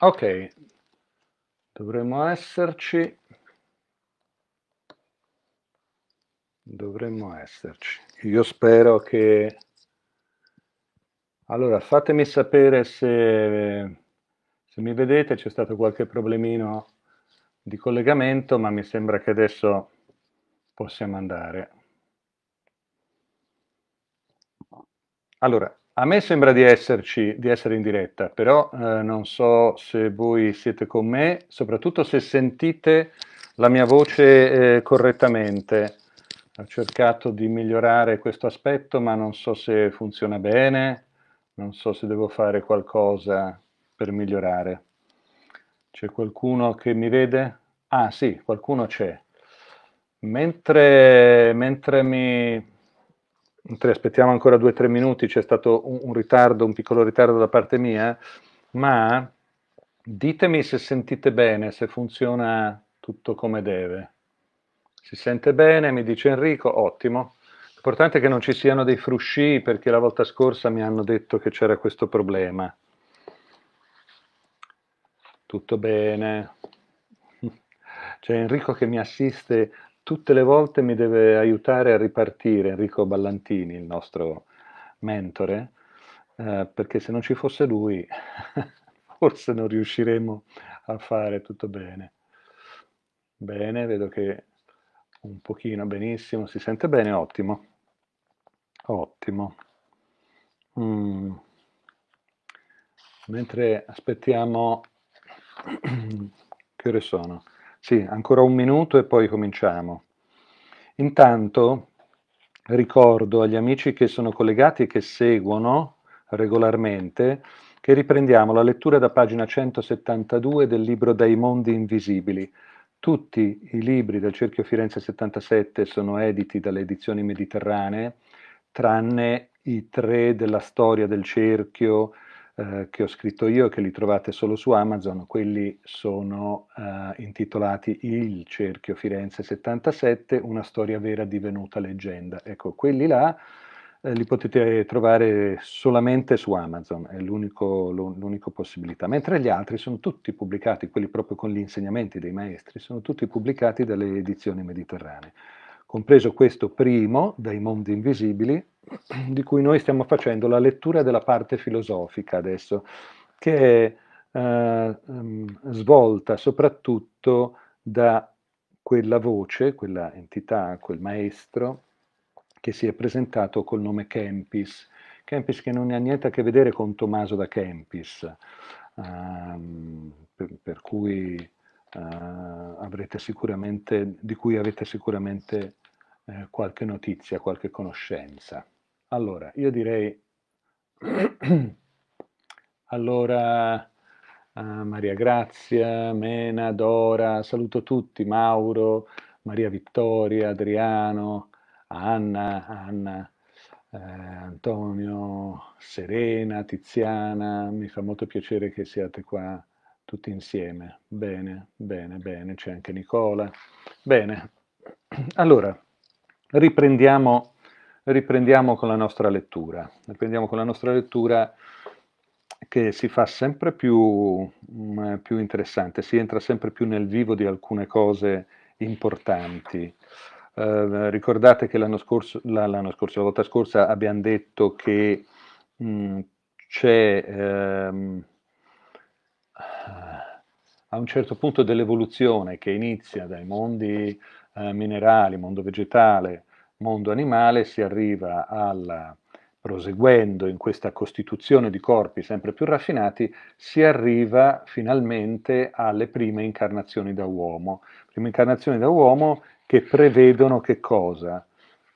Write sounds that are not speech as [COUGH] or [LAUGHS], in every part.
ok dovremmo esserci dovremmo esserci io spero che allora fatemi sapere se, se mi vedete c'è stato qualche problemino di collegamento ma mi sembra che adesso possiamo andare allora a me sembra di esserci, di essere in diretta, però eh, non so se voi siete con me, soprattutto se sentite la mia voce eh, correttamente. Ho cercato di migliorare questo aspetto, ma non so se funziona bene, non so se devo fare qualcosa per migliorare. C'è qualcuno che mi vede? Ah sì, qualcuno c'è. Mentre, mentre mi mentre aspettiamo ancora due o tre minuti, c'è stato un, un, ritardo, un piccolo ritardo da parte mia, ma ditemi se sentite bene, se funziona tutto come deve. Si sente bene, mi dice Enrico, ottimo. L'importante è che non ci siano dei frusci perché la volta scorsa mi hanno detto che c'era questo problema. Tutto bene. C'è Enrico che mi assiste tutte le volte mi deve aiutare a ripartire Enrico Ballantini, il nostro mentore, eh, perché se non ci fosse lui [LAUGHS] forse non riusciremo a fare tutto bene. Bene, vedo che un pochino, benissimo, si sente bene, ottimo. Ottimo. Mm. Mentre aspettiamo, [CLEARS THROAT] che ore sono? Sì, ancora un minuto e poi cominciamo. Intanto ricordo agli amici che sono collegati e che seguono regolarmente che riprendiamo la lettura da pagina 172 del libro Dai mondi invisibili. Tutti i libri del Cerchio Firenze 77 sono editi dalle edizioni mediterranee, tranne i tre della storia del cerchio, eh, che ho scritto io, che li trovate solo su Amazon, quelli sono eh, intitolati Il cerchio Firenze 77, una storia vera divenuta leggenda. Ecco, quelli là eh, li potete trovare solamente su Amazon, è l'unica possibilità, mentre gli altri sono tutti pubblicati, quelli proprio con gli insegnamenti dei maestri, sono tutti pubblicati dalle edizioni mediterranee, compreso questo primo, dai mondi invisibili, di cui noi stiamo facendo la lettura della parte filosofica adesso, che è eh, ehm, svolta soprattutto da quella voce, quella entità, quel maestro che si è presentato col nome Kempis, Kempis che non ha niente a che vedere con Tommaso da Kempis, um, per, per, cui uh, avrete sicuramente, di cui avete sicuramente eh, qualche notizia, qualche conoscenza. Allora, io direi... [CLEARS THROAT] allora, uh, Maria Grazia, Mena, Dora, saluto tutti, Mauro, Maria Vittoria, Adriano, Anna, Anna eh, Antonio, Serena, Tiziana, mi fa molto piacere che siate qua tutti insieme. Bene, bene, bene, c'è anche Nicola. Bene, [CLEARS THROAT] allora riprendiamo Riprendiamo con la nostra lettura. Riprendiamo con la nostra lettura che si fa sempre più, mh, mm, più interessante, si entra sempre più nel vivo di alcune cose importanti. Eh, ricordate che l'anno scorso, la, l'anno scorso, la volta scorsa abbiamo detto che mh, mm, c'è ehm, a un certo punto dell'evoluzione che inizia dai mondi eh, minerali, mondo vegetale, mondo animale si arriva al, proseguendo in questa costituzione di corpi sempre più raffinati, si arriva finalmente alle prime incarnazioni da uomo. Prime incarnazioni da uomo che prevedono che cosa?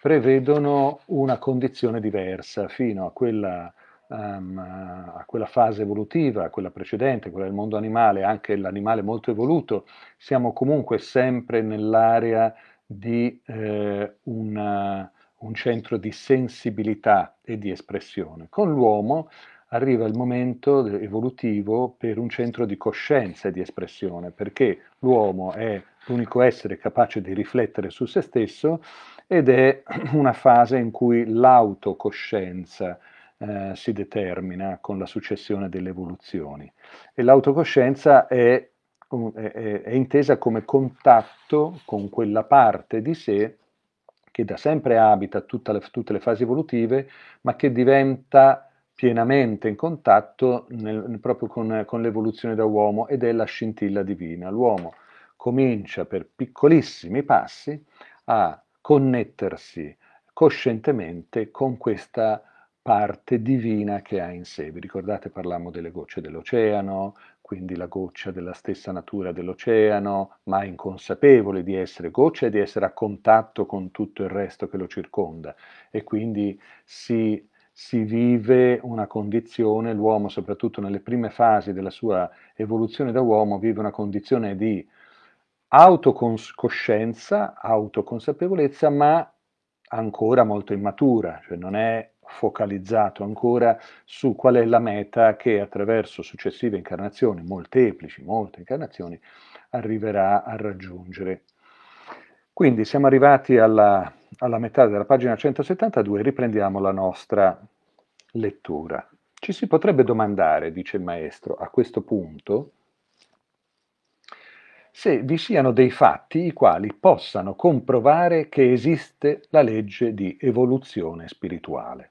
Prevedono una condizione diversa fino a quella, um, a quella fase evolutiva, a quella precedente, quella del mondo animale, anche l'animale molto evoluto. Siamo comunque sempre nell'area di eh, un, un centro di sensibilità e di espressione. Con l'uomo arriva il momento evolutivo per un centro di coscienza e di espressione, perché l'uomo è l'unico essere capace di riflettere su se stesso ed è [CLEARS THROAT] una fase in cui l'autocoscienza eh, si determina con la successione delle evoluzioni. E l'autocoscienza è è, è, è intesa come contatto con quella parte di sé che da sempre abita le, tutte le fasi evolutive, ma che diventa pienamente in contatto nel, proprio con, con l'evoluzione da uomo ed è la scintilla divina. L'uomo comincia per piccolissimi passi a connettersi coscientemente con questa parte divina che ha in sé. Vi ricordate parlavamo delle gocce dell'oceano, quindi la goccia della stessa natura dell'oceano, ma inconsapevole di essere goccia e di essere a contatto con tutto il resto che lo circonda. E quindi si, si vive una condizione, l'uomo soprattutto nelle prime fasi della sua evoluzione da uomo, vive una condizione di autocoscienza, autoconsapevolezza, ma ancora molto immatura, cioè non è focalizzato ancora su qual è la meta che attraverso successive incarnazioni, molteplici, molte incarnazioni, arriverà a raggiungere. Quindi siamo arrivati alla, alla metà della pagina 172, riprendiamo la nostra lettura. Ci si potrebbe domandare, dice il maestro, a questo punto, se vi siano dei fatti i quali possano comprovare che esiste la legge di evoluzione spirituale.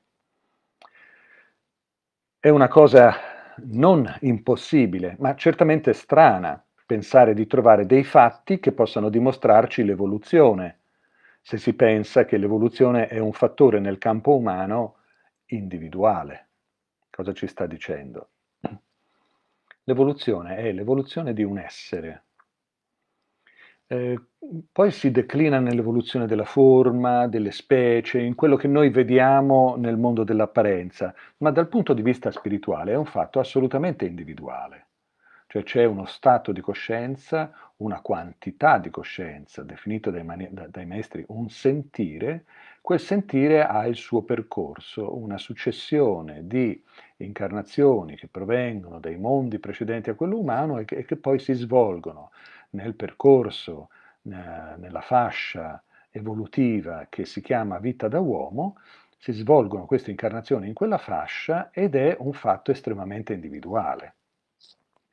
È una cosa non impossibile, ma certamente strana pensare di trovare dei fatti che possano dimostrarci l'evoluzione, se si pensa che l'evoluzione è un fattore nel campo umano individuale. Cosa ci sta dicendo? L'evoluzione è l'evoluzione di un essere, eh, poi si declina nell'evoluzione della forma, delle specie, in quello che noi vediamo nel mondo dell'apparenza, ma dal punto di vista spirituale è un fatto assolutamente individuale. Cioè c'è uno stato di coscienza, una quantità di coscienza, definito dai, dai maestri un sentire, quel sentire ha il suo percorso, una successione di incarnazioni che provengono dai mondi precedenti a quello umano e che, e che poi si svolgono nel percorso, nella fascia evolutiva che si chiama vita da uomo, si svolgono queste incarnazioni in quella fascia ed è un fatto estremamente individuale.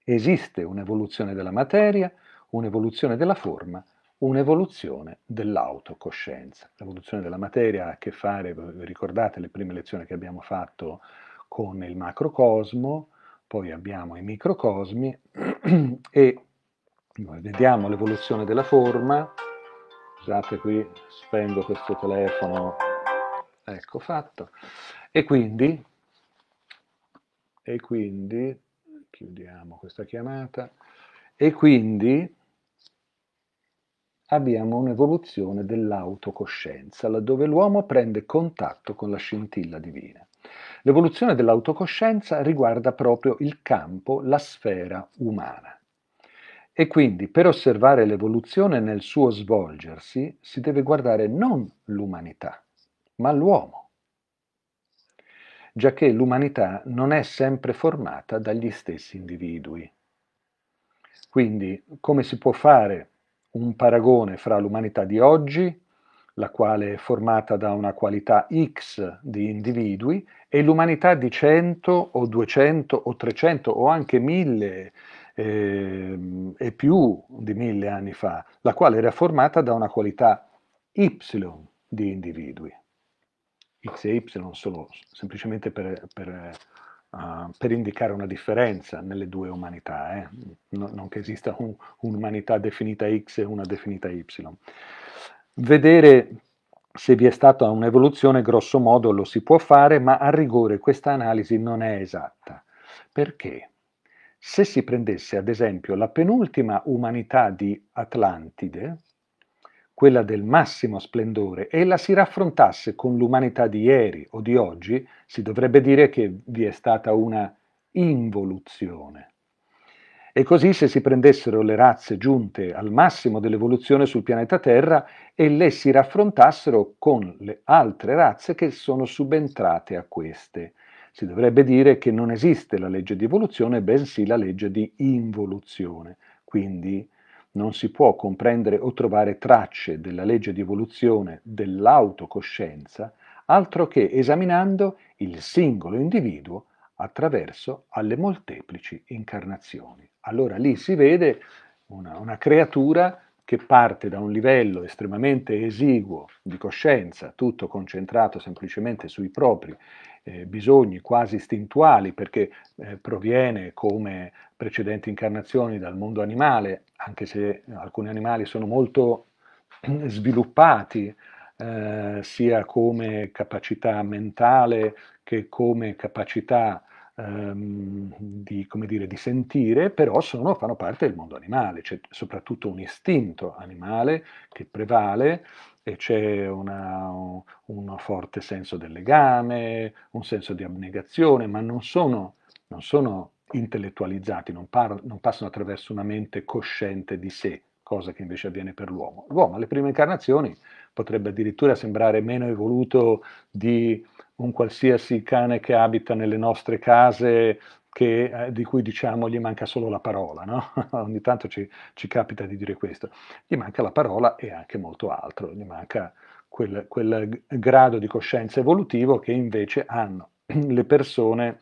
Esiste un'evoluzione della materia, un'evoluzione della forma, un'evoluzione dell'autocoscienza. L'evoluzione della materia ha a che fare, ricordate le prime lezioni che abbiamo fatto con il macrocosmo, poi abbiamo i microcosmi [CLEARS THROAT] e vediamo l'evoluzione della forma scusate qui spengo questo telefono ecco fatto e quindi e quindi chiudiamo questa chiamata e quindi abbiamo un'evoluzione dell'autocoscienza, laddove l'uomo prende contatto con la scintilla divina. L'evoluzione dell'autocoscienza riguarda proprio il campo, la sfera umana. E quindi per osservare l'evoluzione nel suo svolgersi si deve guardare non l'umanità, ma l'uomo, giacché l'umanità non è sempre formata dagli stessi individui. Quindi come si può fare un paragone fra l'umanità di oggi, la quale è formata da una qualità X di individui, e l'umanità di 100 o 200 o 300 o anche 1000 eh, e più di mille anni fa, la quale era formata da una qualità Y di individui. X e Y solo semplicemente per, per, uh, per indicare una differenza nelle due umanità, eh? no, non che esista un, un'umanità definita X e una definita Y. Vedere se vi è stata un'evoluzione, grosso modo lo si può fare, ma a rigore questa analisi non è esatta. Perché? Se si prendesse ad esempio la penultima umanità di Atlantide, quella del massimo splendore, e la si raffrontasse con l'umanità di ieri o di oggi, si dovrebbe dire che vi è stata una involuzione. E così se si prendessero le razze giunte al massimo dell'evoluzione sul pianeta Terra e le si raffrontassero con le altre razze che sono subentrate a queste, si dovrebbe dire che non esiste la legge di evoluzione, bensì la legge di involuzione. Quindi non si può comprendere o trovare tracce della legge di evoluzione dell'autocoscienza altro che esaminando il singolo individuo attraverso alle molteplici incarnazioni. Allora lì si vede una, una, creatura che parte da un livello estremamente esiguo di coscienza, tutto concentrato semplicemente sui propri eh, bisogni quasi istintuali perché eh, proviene come precedenti incarnazioni dal mondo animale, anche se alcuni animali sono molto [CLEARS THROAT] sviluppati eh, sia come capacità mentale che come capacità ehm, di, come dire, di, sentire, però sono, fanno parte del mondo animale, c'è soprattutto un istinto animale che prevale e c'è una, un forte senso del legame, un senso di abnegazione, ma non sono, non sono intellettualizzati, non, par- non passano attraverso una mente cosciente di sé, cosa che invece avviene per l'uomo. L'uomo alle prime incarnazioni potrebbe addirittura sembrare meno evoluto di un qualsiasi cane che abita nelle nostre case che, eh, di cui diciamo gli manca solo la parola, no? [LAUGHS] ogni tanto ci, ci, capita di dire questo, gli manca la parola e anche molto altro, gli manca quel, quel grado di coscienza evolutivo che invece hanno [CLEARS THROAT] le persone,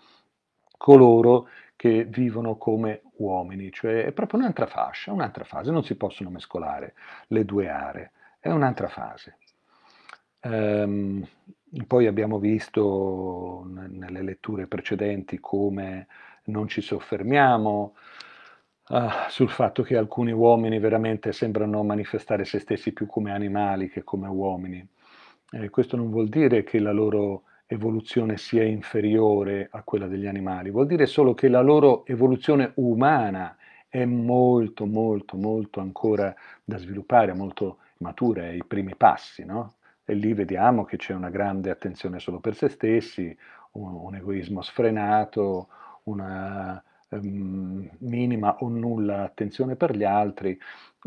coloro che vivono come uomini, cioè è proprio un'altra fascia, un'altra fase, non si possono mescolare le due aree, è un'altra fase. Um, poi abbiamo visto nelle letture precedenti come non ci soffermiamo uh, sul fatto che alcuni uomini veramente sembrano manifestare se stessi più come animali che come uomini. Eh, questo non vuol dire che la loro evoluzione sia inferiore a quella degli animali, vuol dire solo che la loro evoluzione umana è molto, molto, molto ancora da sviluppare, molto matura, è i primi passi, no? e lì vediamo che c'è una grande attenzione solo per se stessi, un, un egoismo sfrenato, una um, minima o nulla attenzione per gli altri,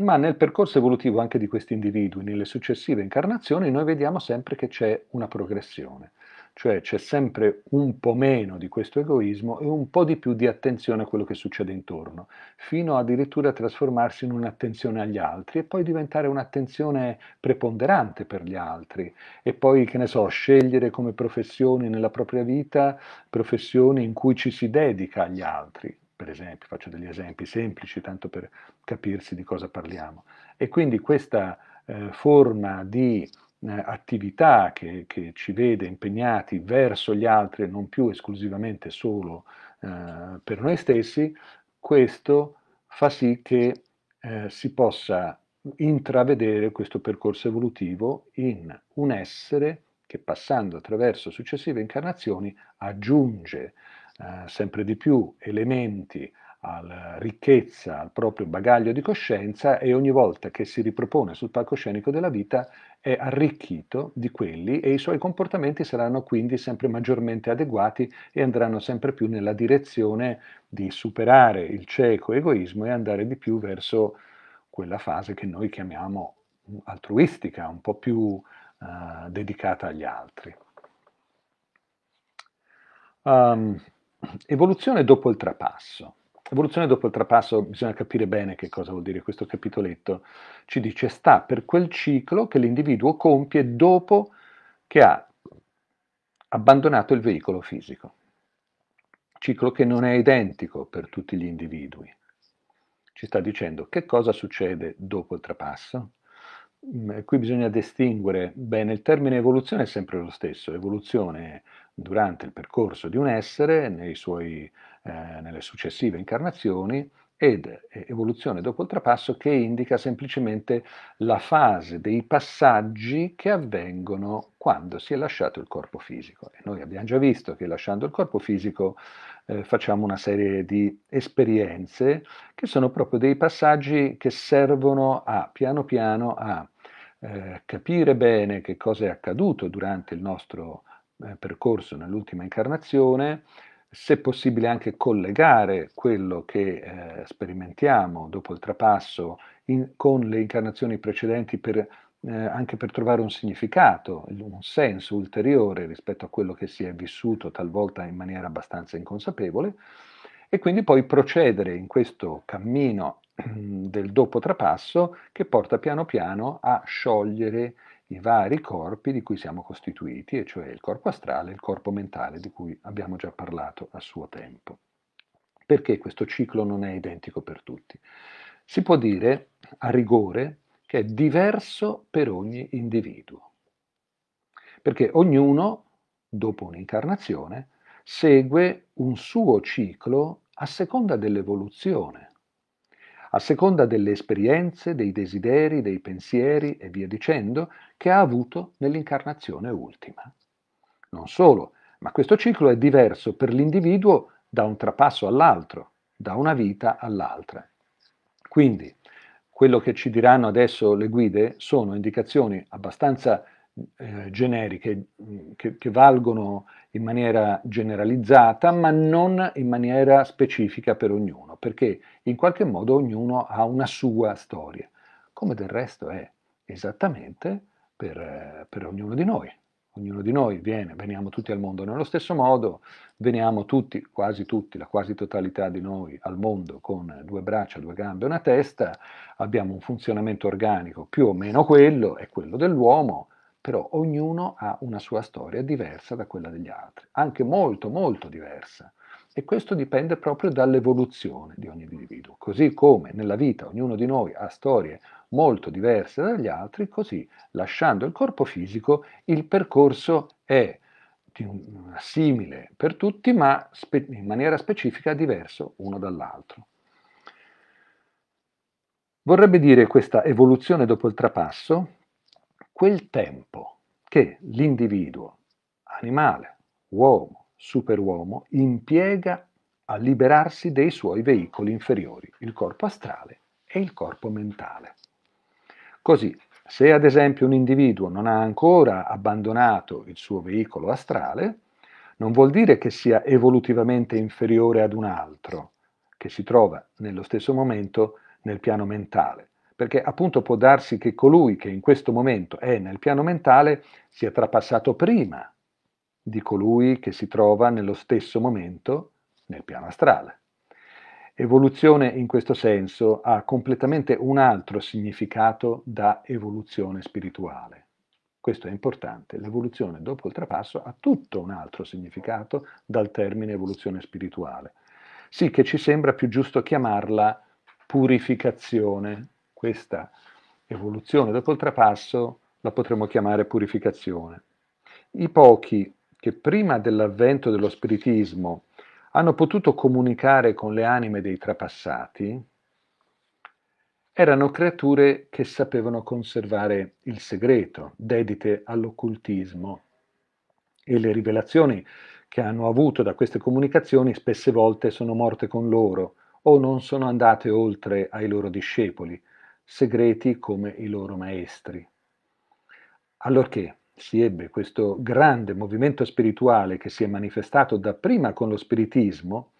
ma nel percorso evolutivo anche di questi individui, nelle successive incarnazioni, noi vediamo sempre che c'è una progressione cioè c'è sempre un po' meno di questo egoismo e un po' di più di attenzione a quello che succede intorno, fino addirittura a trasformarsi in un'attenzione agli altri e poi diventare un'attenzione preponderante per gli altri e poi, che ne so, scegliere come professioni nella propria vita professioni in cui ci si dedica agli altri per esempio, faccio degli esempi semplici tanto per capirsi di cosa parliamo. E quindi questa eh, forma di eh, attività che, che, ci vede impegnati verso gli altri e non più esclusivamente solo eh, per noi stessi, questo fa sì che eh, si possa intravedere questo percorso evolutivo in un essere che passando attraverso successive incarnazioni aggiunge eh, sempre di più elementi alla ricchezza, al proprio bagaglio di coscienza e ogni volta che si ripropone sul palcoscenico della vita è arricchito di quelli e i suoi comportamenti saranno quindi sempre maggiormente adeguati e andranno sempre più nella direzione di superare il cieco egoismo e andare di più verso quella fase che noi chiamiamo altruistica, un po' più eh, dedicata agli altri. Um, evoluzione dopo il trapasso. Evoluzione dopo il trapasso, bisogna capire bene che cosa vuol dire questo capitoletto, ci dice sta per quel ciclo che l'individuo compie dopo che ha abbandonato il veicolo fisico, ciclo che non è identico per tutti gli individui. Ci sta dicendo che cosa succede dopo il trapasso. Mm, qui bisogna distinguere bene, il termine evoluzione è sempre lo stesso, evoluzione è durante il percorso di un essere, suoi, eh, nelle successive incarnazioni, ed evoluzione dopo il trapasso che indica semplicemente la fase dei passaggi che avvengono quando si è lasciato il corpo fisico. E noi abbiamo già visto che lasciando il corpo fisico eh, facciamo una serie di esperienze che sono proprio dei passaggi che servono a piano piano a eh, capire bene che cosa è accaduto durante il nostro eh, percorso nell'ultima incarnazione, se possibile anche collegare quello che eh, sperimentiamo dopo il trapasso in, con le incarnazioni precedenti per, eh, anche per trovare un significato, un senso ulteriore rispetto a quello che si è vissuto talvolta in maniera abbastanza inconsapevole e quindi poi procedere in questo cammino [CLEARS THROAT] del dopo trapasso che porta piano piano a sciogliere i vari corpi di cui siamo costituiti, e cioè il corpo astrale e il corpo mentale di cui abbiamo già parlato a suo tempo. Perché questo ciclo non è identico per tutti? Si può dire a rigore che è diverso per ogni individuo, perché ognuno, dopo un'incarnazione, segue un suo ciclo a seconda dell'evoluzione a seconda delle esperienze, dei desideri, dei pensieri e via dicendo che ha avuto nell'incarnazione ultima. Non solo, ma questo ciclo è diverso per l'individuo da un trapasso all'altro, da una vita all'altra. Quindi, quello che ci diranno adesso le guide sono indicazioni abbastanza eh, generiche mm, che, che, valgono in maniera generalizzata ma non in maniera specifica per ognuno, perché in qualche modo ognuno ha una sua storia, come del resto è esattamente per, eh, per ognuno di noi ognuno di noi viene, veniamo tutti al mondo nello stesso modo, veniamo tutti, quasi tutti, la quasi totalità di noi al mondo con due braccia, due gambe, una testa, abbiamo un funzionamento organico più o meno quello, è quello dell'uomo, però ognuno ha una sua storia diversa da quella degli altri, anche molto molto diversa. E questo dipende proprio dall'evoluzione di ogni individuo. Così come nella vita ognuno di noi ha storie molto diverse dagli altri, così lasciando il corpo fisico il percorso è simile per tutti, ma in maniera specifica diverso uno dall'altro. Vorrebbe dire questa evoluzione dopo il trapasso quel tempo che l'individuo, animale, uomo, superuomo, impiega a liberarsi dei suoi veicoli inferiori, il corpo astrale e il corpo mentale. Così, se ad esempio un individuo non ha ancora abbandonato il suo veicolo astrale, non vuol dire che sia evolutivamente inferiore ad un altro, che si trova nello stesso momento nel piano mentale, perché appunto può darsi che colui che in questo momento è nel piano mentale sia trapassato prima di colui che si trova nello stesso momento nel piano astrale. Evoluzione in questo senso ha completamente un altro significato da evoluzione spirituale. Questo è importante, l'evoluzione dopo il trapasso ha tutto un altro significato dal termine evoluzione spirituale. Sì che ci sembra più giusto chiamarla purificazione questa evoluzione dopo il trapasso la potremmo chiamare purificazione. I pochi che prima dell'avvento dello spiritismo hanno potuto comunicare con le anime dei trapassati erano creature che sapevano conservare il segreto, dedite all'occultismo e le rivelazioni che hanno avuto da queste comunicazioni spesse volte sono morte con loro o non sono andate oltre ai loro discepoli, segreti come i loro maestri. Allorché si ebbe questo grande movimento spirituale che si è manifestato dapprima con lo spiritismo,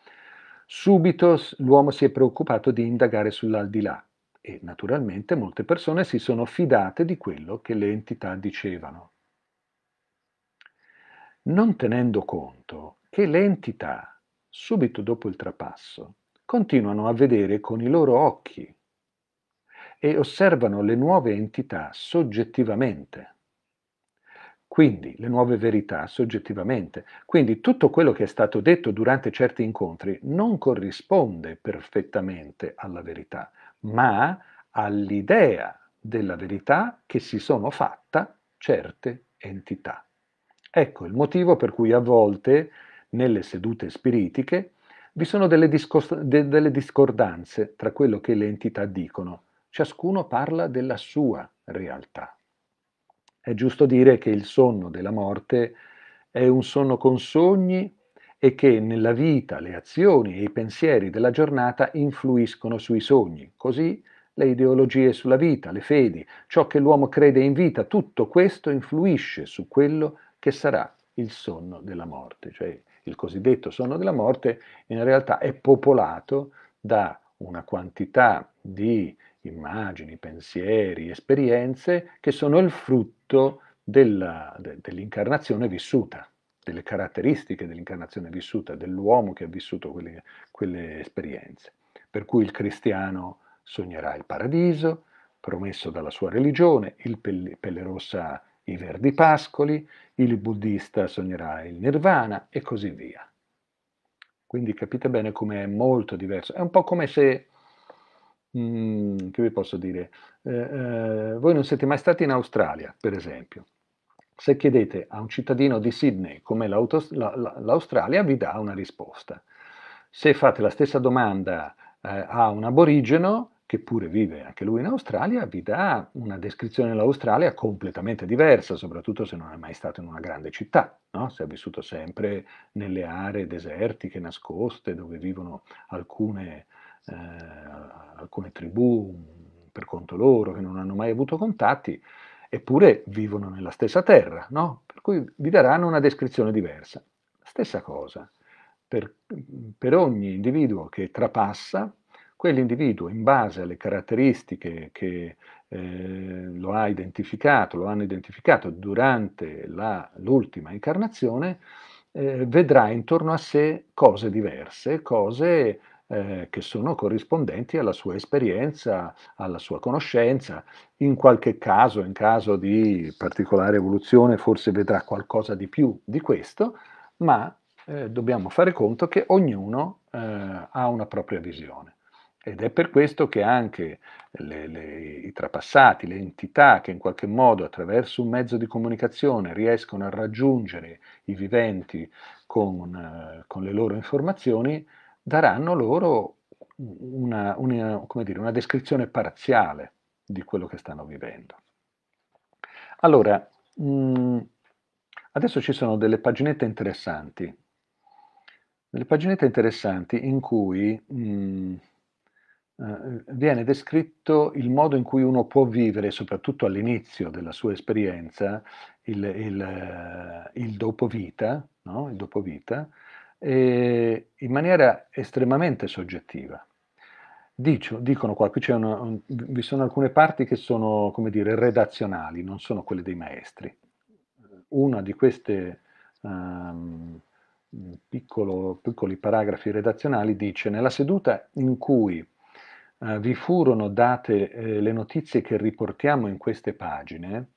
subito l'uomo si è preoccupato di indagare sull'aldilà e naturalmente molte persone si sono fidate di quello che le entità dicevano, non tenendo conto che le entità, subito dopo il trapasso, continuano a vedere con i loro occhi e osservano le nuove entità soggettivamente. Quindi le nuove verità soggettivamente. Quindi tutto quello che è stato detto durante certi incontri non corrisponde perfettamente alla verità, ma all'idea della verità che si sono fatta certe entità. Ecco il motivo per cui a volte nelle sedute spiritiche vi sono delle, discordanze tra quello che le entità dicono ciascuno parla della sua realtà. È giusto dire che il sonno della morte è un sonno con sogni e che nella vita le azioni e i pensieri della giornata influiscono sui sogni. Così le ideologie sulla vita, le fedi, ciò che l'uomo crede in vita, tutto questo influisce su quello che sarà il sonno della morte, cioè il cosiddetto sonno della morte in realtà è popolato da una quantità di immagini, pensieri, esperienze che sono il frutto dell'incarnazione vissuta, delle caratteristiche dell'incarnazione vissuta, dell'uomo che ha vissuto quelle, quelle esperienze. Per cui il cristiano sognerà il paradiso, promesso dalla sua religione, il pelle, rossa i verdi pascoli, il buddista sognerà il nirvana e così via. Quindi capite bene come è molto diverso. È un po' come se Mm, che vi posso dire? Eh, eh, voi non siete mai stati in Australia, per esempio. Se chiedete a un cittadino di Sydney com'è l'Australia, vi dà una risposta. Se fate la stessa domanda eh, a un aborigeno, che pure vive anche lui in Australia, vi dà una descrizione dell'Australia completamente diversa, soprattutto se non è mai stato in una grande città, no? se ha vissuto sempre nelle aree desertiche, nascoste, dove vivono alcune eh, alcune tribù per conto loro che non hanno mai avuto contatti, eppure vivono nella stessa terra, no? per cui vi daranno una descrizione diversa. Stessa cosa, per, per ogni individuo che trapassa, quell'individuo in base alle caratteristiche che eh, lo ha identificato, lo hanno identificato durante l'ultima incarnazione, eh, vedrà intorno a sé cose diverse, cose eh, che sono corrispondenti alla sua esperienza, alla sua conoscenza. In qualche caso, in caso di particolare evoluzione, forse vedrà qualcosa di più di questo, ma eh, dobbiamo fare conto che ognuno eh, ha una propria visione. Ed è per questo che anche le, le, i trapassati, le entità che in qualche modo attraverso un mezzo di comunicazione riescono a raggiungere i viventi con, eh, con le loro informazioni, daranno loro una, una, dire, una descrizione parziale di quello che stanno vivendo. Allora, mh, mm, adesso ci sono delle paginette interessanti, delle paginette interessanti in cui mh, mm, eh, viene descritto il modo in cui uno può vivere, soprattutto all'inizio della sua esperienza, il, il, eh, il dopovita, no? il dopovita eh, in maniera estremamente soggettiva. Dico, dicono qua, qui una, un, vi sono alcune parti che sono, come dire, redazionali, non sono quelle dei maestri. Una di queste um, piccolo, piccoli paragrafi redazionali dice, nella seduta in cui uh, vi furono date eh, le notizie che riportiamo in queste pagine,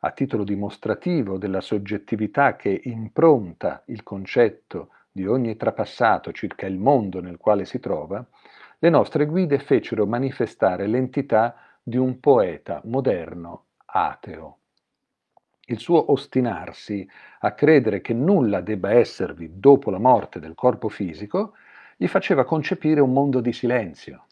a titolo dimostrativo della soggettività che impronta il concetto di ogni trapassato circa il mondo nel quale si trova, le nostre guide fecero manifestare l'entità di un poeta moderno ateo. Il suo ostinarsi a credere che nulla debba esservi dopo la morte del corpo fisico gli faceva concepire un mondo di silenzio,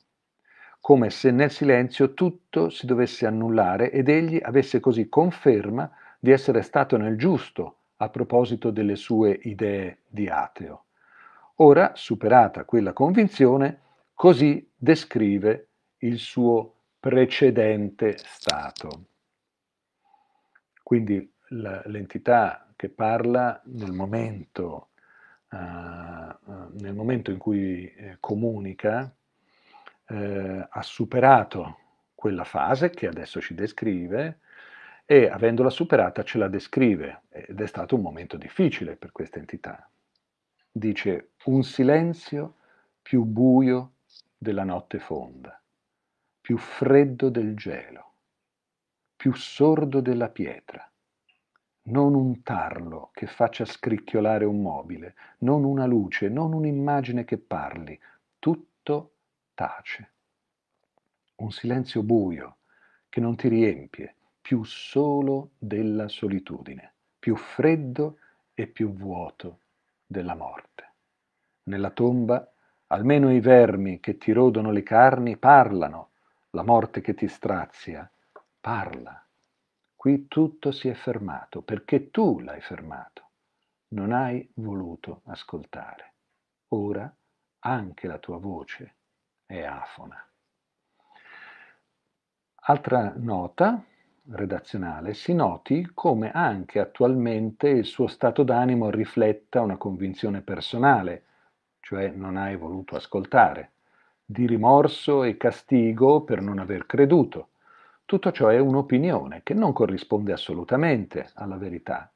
come se nel silenzio tutto si dovesse annullare ed egli avesse così conferma di essere stato nel giusto a proposito delle sue idee di ateo. Ora, superata quella convinzione, così descrive il suo precedente stato. Quindi l'entità che parla nel momento, uh, nel momento in cui eh, comunica eh, ha superato quella fase che adesso ci descrive, e avendola superata ce la descrive ed è stato un momento difficile per questa entità. Dice un silenzio più buio della notte fonda, più freddo del gelo, più sordo della pietra, non un tarlo che faccia scricchiolare un mobile, non una luce, non un'immagine che parli, tutto tace. Un silenzio buio che non ti riempie, più solo della solitudine, più freddo e più vuoto della morte. Nella tomba almeno i vermi che ti rodono le carni parlano, la morte che ti strazia parla. Qui tutto si è fermato perché tu l'hai fermato, non hai voluto ascoltare. Ora anche la tua voce è afona. Altra nota redazionale si noti come anche attualmente il suo stato d'animo rifletta una convinzione personale, cioè non hai voluto ascoltare, di rimorso e castigo per non aver creduto. Tutto ciò è un'opinione che non corrisponde assolutamente alla verità.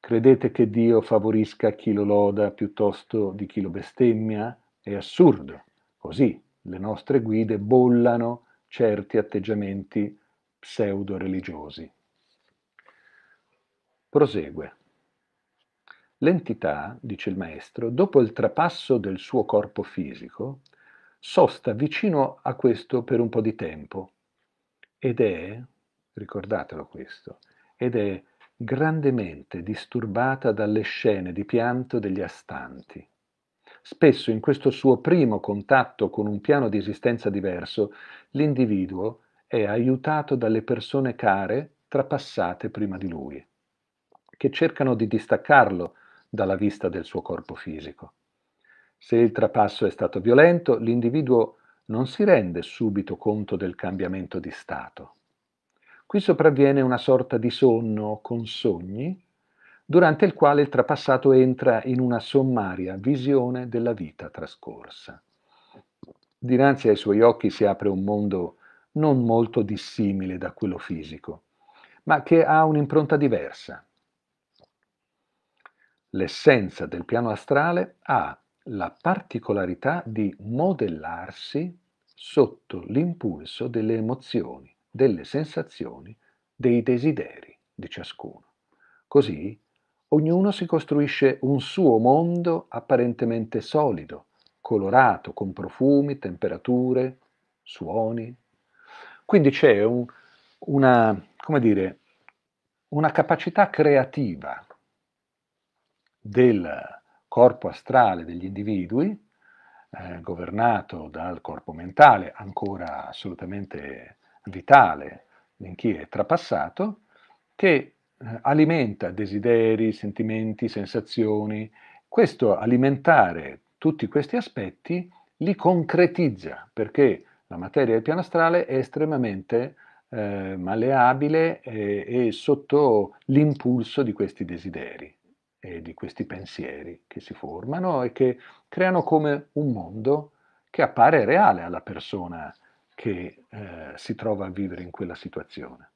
Credete che Dio favorisca chi lo loda piuttosto di chi lo bestemmia? È assurdo. Così le nostre guide bollano certi atteggiamenti pseudo-religiosi. Prosegue. L'entità, dice il maestro, dopo il trapasso del suo corpo fisico, sosta vicino a questo per un po' di tempo ed è, ricordatelo questo, ed è grandemente disturbata dalle scene di pianto degli astanti. Spesso in questo suo primo contatto con un piano di esistenza diverso, l'individuo è aiutato dalle persone care trapassate prima di lui, che cercano di distaccarlo dalla vista del suo corpo fisico. Se il trapasso è stato violento, l'individuo non si rende subito conto del cambiamento di stato. Qui sopravviene una sorta di sonno con sogni, durante il quale il trapassato entra in una sommaria visione della vita trascorsa. Dinanzi ai suoi occhi si apre un mondo non molto dissimile da quello fisico, ma che ha un'impronta diversa. L'essenza del piano astrale ha la particolarità di modellarsi sotto l'impulso delle emozioni, delle sensazioni, dei desideri di ciascuno. Così ognuno si costruisce un suo mondo apparentemente solido, colorato con profumi, temperature, suoni, quindi c'è un, una, dire, una capacità creativa del corpo astrale degli individui, eh, governato dal corpo mentale, ancora assolutamente vitale in chi è trapassato, che eh, alimenta desideri, sentimenti, sensazioni. Questo alimentare tutti questi aspetti li concretizza perché la materia del piano astrale è estremamente eh, malleabile e, eh, e sotto l'impulso di questi desideri e di questi pensieri che si formano e che creano come un mondo che appare reale alla persona che eh, si trova a vivere in quella situazione.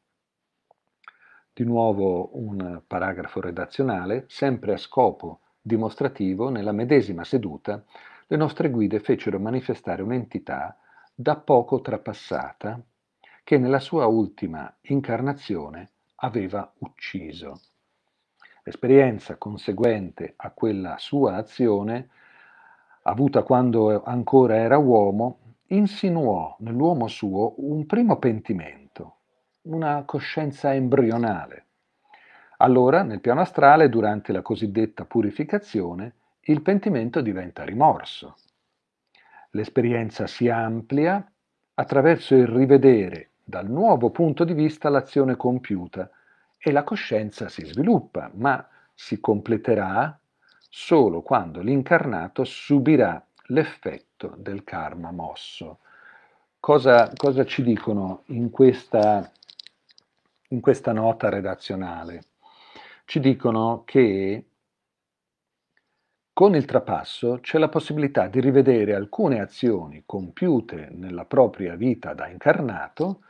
Di nuovo un paragrafo redazionale, sempre a scopo dimostrativo, nella medesima seduta le nostre guide fecero manifestare un'entità da poco trapassata, che nella sua ultima incarnazione aveva ucciso. L'esperienza conseguente a quella sua azione, avuta quando ancora era uomo, insinuò nell'uomo suo un primo pentimento, una coscienza embrionale. Allora, nel piano astrale, durante la cosiddetta purificazione, il pentimento diventa rimorso, L'esperienza si amplia attraverso il rivedere dal nuovo punto di vista l'azione compiuta e la coscienza si sviluppa, ma si completerà solo quando l'incarnato subirà l'effetto del karma mosso. Cosa, cosa ci dicono in questa, in questa nota redazionale? Ci dicono che con il trapasso c'è la possibilità di rivedere alcune azioni compiute nella propria vita da incarnato,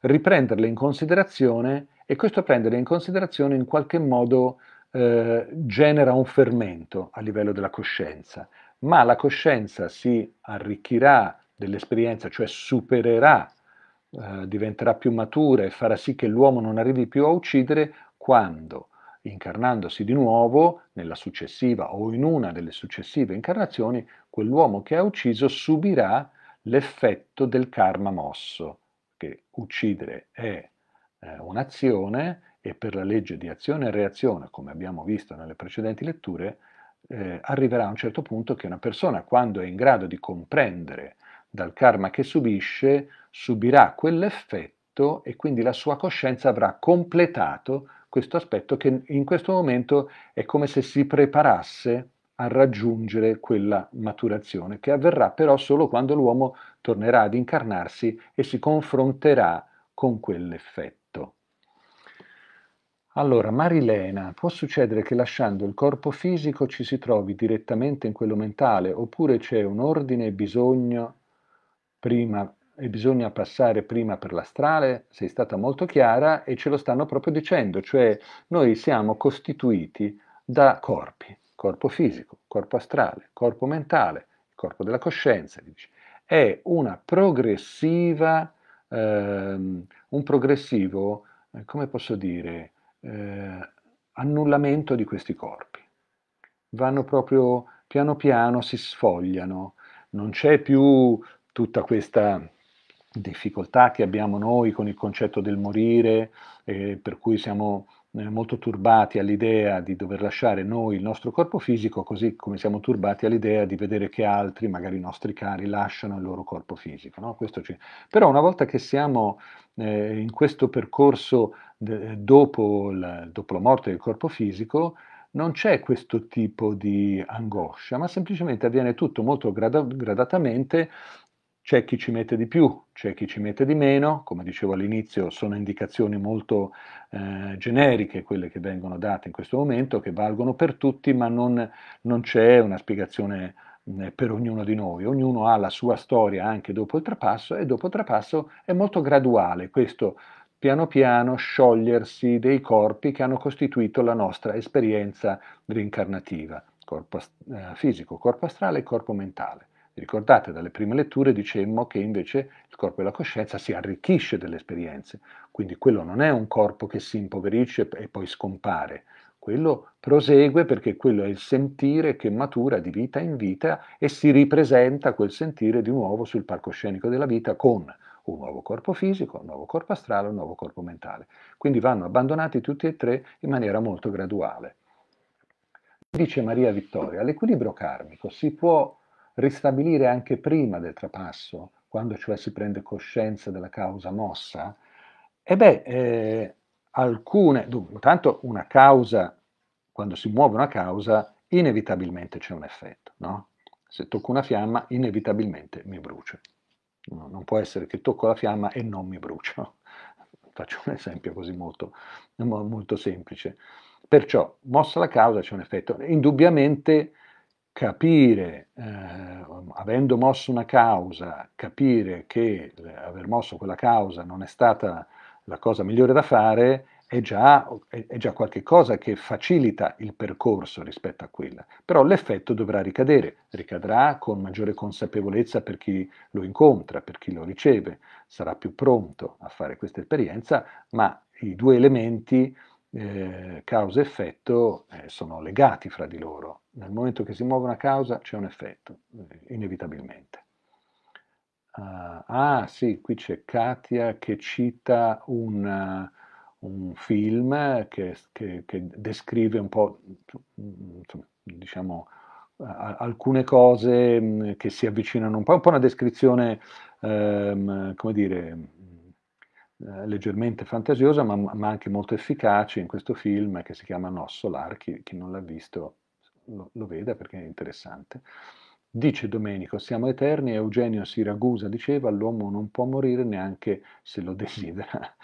riprenderle in considerazione e questo prendere in considerazione in qualche modo eh, genera un fermento a livello della coscienza, ma la coscienza si arricchirà dell'esperienza, cioè supererà, eh, diventerà più matura e farà sì che l'uomo non arrivi più a uccidere quando incarnandosi di nuovo nella successiva o in una delle successive incarnazioni, quell'uomo che ha ucciso subirà l'effetto del karma mosso, che uccidere è eh, un'azione e per la legge di azione e reazione, come abbiamo visto nelle precedenti letture, eh, arriverà a un certo punto che una persona, quando è in grado di comprendere dal karma che subisce, subirà quell'effetto e quindi la sua coscienza avrà completato questo aspetto che in questo momento è come se si preparasse a raggiungere quella maturazione, che avverrà però solo quando l'uomo tornerà ad incarnarsi e si confronterà con quell'effetto. Allora, Marilena, può succedere che lasciando il corpo fisico ci si trovi direttamente in quello mentale, oppure c'è un ordine e bisogno prima e bisogna passare prima per l'astrale, sei stata molto chiara e ce lo stanno proprio dicendo, cioè noi siamo costituiti da corpi, corpo fisico, corpo astrale, corpo mentale, corpo della coscienza, è una progressiva, ehm, un progressivo, eh, come posso dire, eh, annullamento di questi corpi. Vanno proprio piano piano, si sfogliano, non c'è più tutta questa difficoltà che abbiamo noi con il concetto del morire, eh, per cui siamo eh, molto turbati all'idea di dover lasciare noi il nostro corpo fisico, così come siamo turbati all'idea di vedere che altri, magari i nostri cari, lasciano il loro corpo fisico. No? Ci... Però una volta che siamo eh, in questo percorso dopo, la, dopo la morte del corpo fisico, non c'è questo tipo di angoscia, ma semplicemente avviene tutto molto grad- gradatamente c'è chi ci mette di più, c'è chi ci mette di meno, come dicevo all'inizio sono indicazioni molto eh, generiche quelle che vengono date in questo momento, che valgono per tutti, ma non, non c'è una spiegazione mh, eh, per ognuno di noi, ognuno ha la sua storia anche dopo il trapasso e dopo il trapasso è molto graduale questo piano piano sciogliersi dei corpi che hanno costituito la nostra esperienza reincarnativa, corpo eh, fisico, corpo astrale e corpo mentale. Ricordate, dalle prime letture dicemmo che invece il corpo e la coscienza si arricchisce delle esperienze, quindi quello non è un corpo che si impoverisce e poi scompare, quello prosegue perché quello è il sentire che matura di vita in vita e si ripresenta quel sentire di nuovo sul palcoscenico della vita con un nuovo corpo fisico, un nuovo corpo astrale, un nuovo corpo mentale. Quindi vanno abbandonati tutti e tre in maniera molto graduale. Dice Maria Vittoria, l'equilibrio karmico si può ristabilire anche prima del trapasso, quando cioè si prende coscienza della causa mossa, e beh, eh, alcune, dunque, intanto una causa, quando si muove una causa, inevitabilmente c'è un effetto, no? Se tocco una fiamma, inevitabilmente mi brucio. No, non può essere che tocco la fiamma e non mi brucio. [LAUGHS] Faccio un esempio così molto, molto semplice. Perciò, mossa la causa, c'è un effetto. Indubbiamente capire, eh, avendo mosso una causa, capire che eh, aver mosso quella causa non è stata la cosa migliore da fare, è già, è già qualche cosa che facilita il percorso rispetto a quella, però l'effetto dovrà ricadere, ricadrà con maggiore consapevolezza per chi lo incontra, per chi lo riceve, sarà più pronto a fare questa esperienza, ma i due elementi eh, causa e effetto eh, sono legati fra di loro. Nel momento che si muove una causa c'è un effetto, eh, inevitabilmente. Uh, ah sì, qui c'è Katia che cita una, un film che, che, che, descrive un po', insomma, diciamo, a, alcune cose mh, mm, che si avvicinano un po', un po' una descrizione, ehm, come dire, eh, leggermente fantasiosa ma, ma, anche molto efficace in questo film che si chiama No Solar, chi, chi non l'ha visto lo, lo, veda perché è interessante. Dice Domenico, siamo eterni e Eugenio Siragusa diceva l'uomo non può morire neanche se lo [LAUGHS] desidera.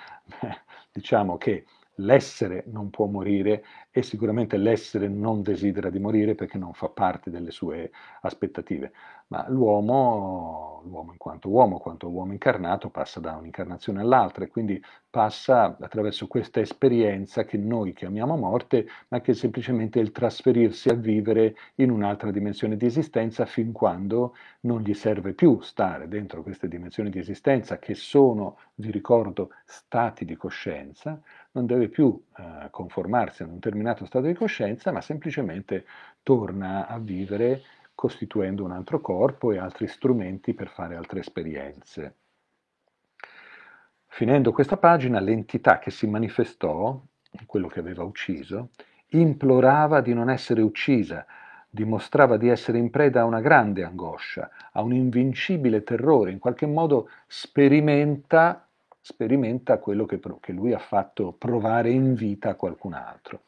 diciamo che l'essere non può morire e sicuramente l'essere non desidera di morire perché non fa parte delle sue aspettative ma l'uomo, l'uomo in quanto uomo, quanto uomo incarnato, passa da un'incarnazione all'altra e quindi passa attraverso questa esperienza che noi chiamiamo morte, ma che è semplicemente il trasferirsi a vivere in un'altra dimensione di esistenza fin quando non gli serve più stare dentro queste dimensioni di esistenza che sono, vi ricordo, stati di coscienza, non deve più eh, conformarsi ad un determinato stato di coscienza, ma semplicemente torna a vivere costituendo un altro corpo e altri strumenti per fare altre esperienze. Finendo questa pagina, l'entità che si manifestò, quello che aveva ucciso, implorava di non essere uccisa, dimostrava di essere in preda a una grande angoscia, a un invincibile terrore, in qualche modo sperimenta, sperimenta quello che, che, lui ha fatto provare in vita a qualcun altro.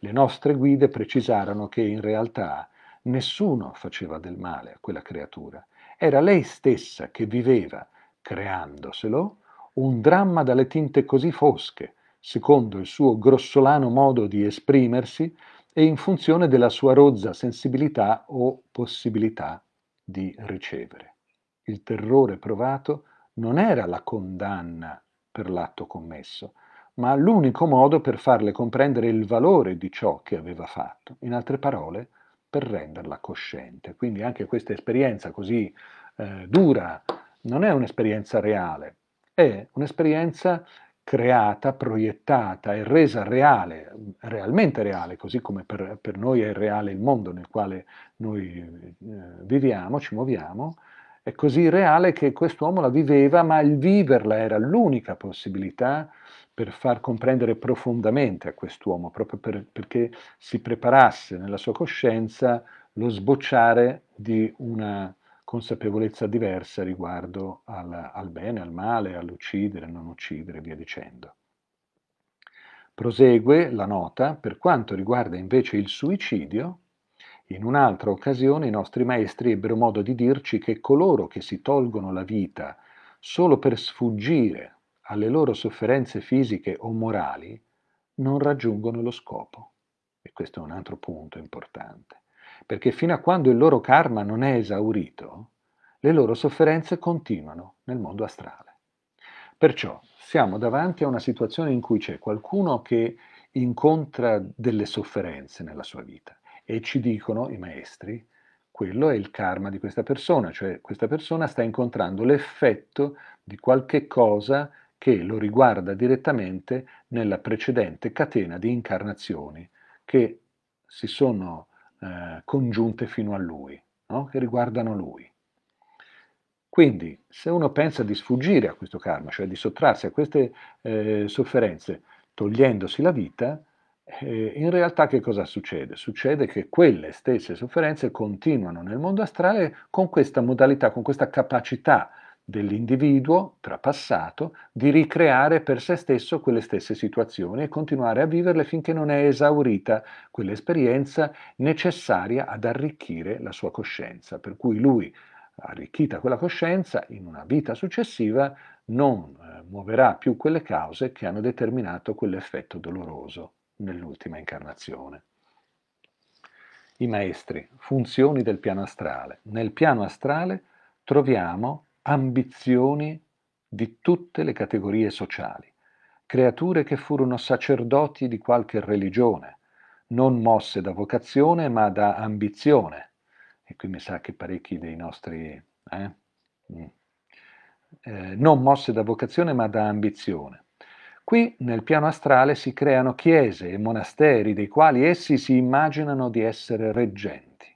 Le nostre guide precisarono che in realtà Nessuno faceva del male a quella creatura, era lei stessa che viveva, creandoselo, un dramma dalle tinte così fosche, secondo il suo grossolano modo di esprimersi e in funzione della sua rozza sensibilità o possibilità di ricevere. Il terrore provato non era la condanna per l'atto commesso, ma l'unico modo per farle comprendere il valore di ciò che aveva fatto. In altre parole, per renderla cosciente. Quindi anche questa esperienza così eh, dura non è un'esperienza reale, è un'esperienza creata, proiettata e resa reale, realmente reale, così come per, per noi è reale il mondo nel quale noi eh, viviamo, ci muoviamo, è così reale che quest'uomo la viveva, ma il viverla era l'unica possibilità per far comprendere profondamente a quest'uomo, proprio per, perché si preparasse nella sua coscienza lo sbocciare di una consapevolezza diversa riguardo al, al bene, al male, all'uccidere, non uccidere, e via dicendo. Prosegue la nota, per quanto riguarda invece il suicidio, in un'altra occasione i nostri maestri ebbero modo di dirci che coloro che si tolgono la vita solo per sfuggire alle loro sofferenze fisiche o morali, non raggiungono lo scopo. E questo è un altro punto importante, perché fino a quando il loro karma non è esaurito, le loro sofferenze continuano nel mondo astrale. Perciò siamo davanti a una situazione in cui c'è qualcuno che incontra delle sofferenze nella sua vita e ci dicono i maestri, quello è il karma di questa persona, cioè questa persona sta incontrando l'effetto di qualche cosa che lo riguarda direttamente nella precedente catena di incarnazioni che si sono eh, congiunte fino a lui, no? che riguardano lui. Quindi, se uno pensa di sfuggire a questo karma, cioè di sottrarsi a queste eh, sofferenze togliendosi la vita, eh, in realtà che cosa succede? Succede che quelle stesse sofferenze continuano nel mondo astrale con questa modalità, con questa capacità dell'individuo trapassato di ricreare per se stesso quelle stesse situazioni e continuare a viverle finché non è esaurita quell'esperienza necessaria ad arricchire la sua coscienza, per cui lui, arricchita quella coscienza, in una vita successiva non eh, muoverà più quelle cause che hanno determinato quell'effetto doloroso nell'ultima incarnazione. I maestri, funzioni del piano astrale. Nel piano astrale troviamo ambizioni di tutte le categorie sociali, creature che furono sacerdoti di qualche religione, non mosse da vocazione ma da ambizione. E qui mi sa che parecchi dei nostri... Eh? Mm. Eh, non mosse da vocazione ma da ambizione. Qui nel piano astrale si creano chiese e monasteri dei quali essi si immaginano di essere reggenti,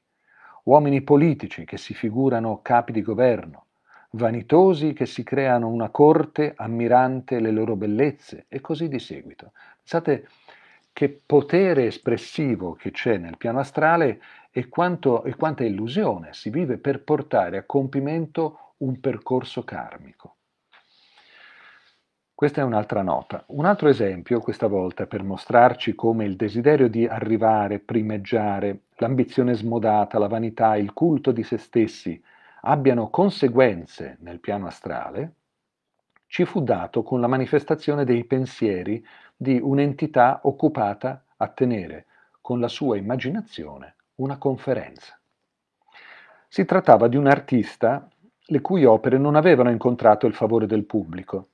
uomini politici che si figurano capi di governo, vanitosi che si creano una corte ammirante le loro bellezze e così di seguito. Pensate che potere espressivo che c'è nel piano astrale e, quanto, e quanta illusione si vive per portare a compimento un percorso karmico. Questa è un'altra nota. Un altro esempio, questa volta, per mostrarci come il desiderio di arrivare, primeggiare, l'ambizione smodata, la vanità, il culto di se stessi, abbiano conseguenze nel piano astrale, ci fu dato con la manifestazione dei pensieri di un'entità occupata a tenere con la sua immaginazione una conferenza. Si trattava di un artista le cui opere non avevano incontrato il favore del pubblico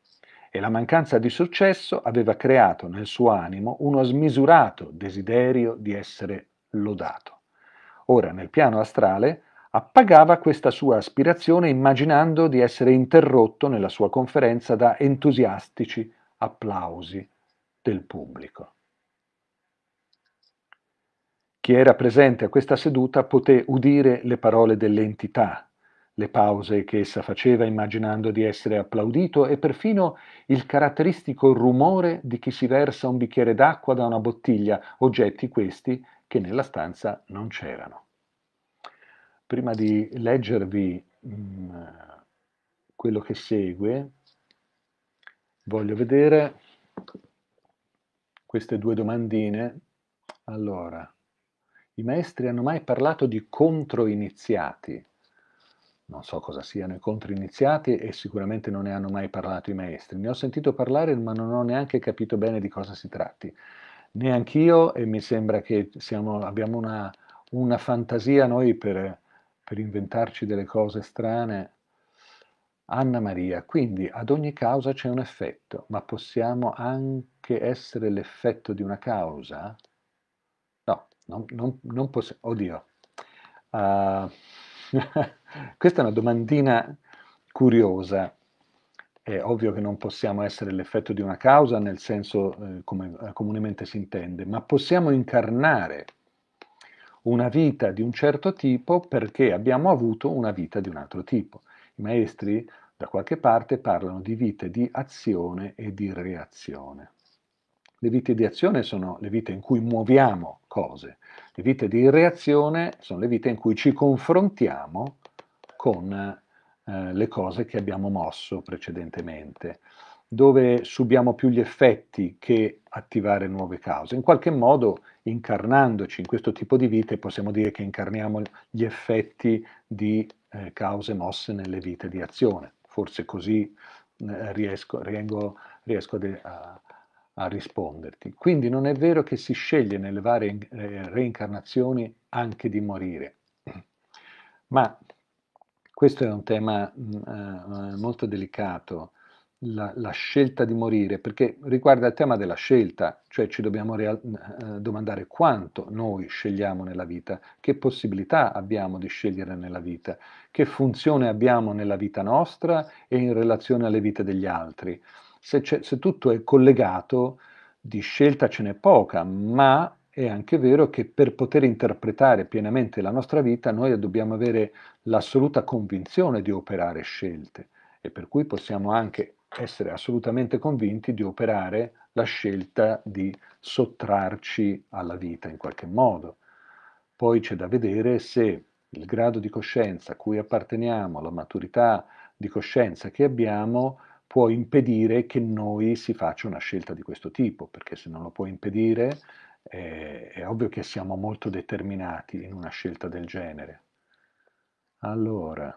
e la mancanza di successo aveva creato nel suo animo uno smisurato desiderio di essere lodato. Ora nel piano astrale Appagava questa sua aspirazione immaginando di essere interrotto nella sua conferenza da entusiastici applausi del pubblico. Chi era presente a questa seduta poté udire le parole dell'entità, le pause che essa faceva immaginando di essere applaudito e perfino il caratteristico rumore di chi si versa un bicchiere d'acqua da una bottiglia, oggetti questi che nella stanza non c'erano prima di leggervi mh, mm, quello che segue, voglio vedere queste due domandine. Allora, i maestri hanno mai parlato di controiniziati? Non so cosa siano i controiniziati e sicuramente non ne hanno mai parlato i maestri. Ne ho sentito parlare ma non ho neanche capito bene di cosa si tratti. Neanch'io e mi sembra che siamo, abbiamo una, una fantasia noi per per inventarci delle cose strane. Anna Maria, quindi ad ogni causa c'è un effetto, ma possiamo anche essere l'effetto di una causa? No, non, non, non possiamo. Oddio. Uh, [LAUGHS] questa è una domandina curiosa. È ovvio che non possiamo essere l'effetto di una causa nel senso eh, come eh, comunemente si intende, ma possiamo incarnare una vita di un certo tipo perché abbiamo avuto una vita di un altro tipo. I maestri da qualche parte parlano di vite di azione e di reazione. Le vite di azione sono le vite in cui muoviamo cose, le vite di reazione sono le vite in cui ci confrontiamo con eh, le cose che abbiamo mosso precedentemente dove subiamo più gli effetti che attivare nuove cause. In qualche modo, incarnandoci in questo tipo di vite, possiamo dire che incarniamo gli effetti di eh, cause mosse nelle vite di azione. Forse così eh, riesco, riengo, riesco a, a, a, risponderti. Quindi non è vero che si sceglie nelle varie eh, reincarnazioni anche di morire, [CLEARS THROAT] ma questo è un tema mh, mm, eh, molto delicato la, la, scelta di morire, perché riguarda il tema della scelta, cioè ci dobbiamo real, eh, domandare quanto noi scegliamo nella vita, che possibilità abbiamo di scegliere nella vita, che funzione abbiamo nella vita nostra e in relazione alle vite degli altri. Se, se tutto è collegato, di scelta ce n'è poca, ma è anche vero che per poter interpretare pienamente la nostra vita noi dobbiamo avere l'assoluta convinzione di operare scelte e per cui possiamo anche essere assolutamente convinti di operare la scelta di sottrarci alla vita in qualche modo. Poi c'è da vedere se il grado di coscienza a cui apparteniamo, la maturità di coscienza che abbiamo, può impedire che noi si faccia una scelta di questo tipo, perché se non lo può impedire eh, è ovvio che siamo molto determinati in una scelta del genere. Allora,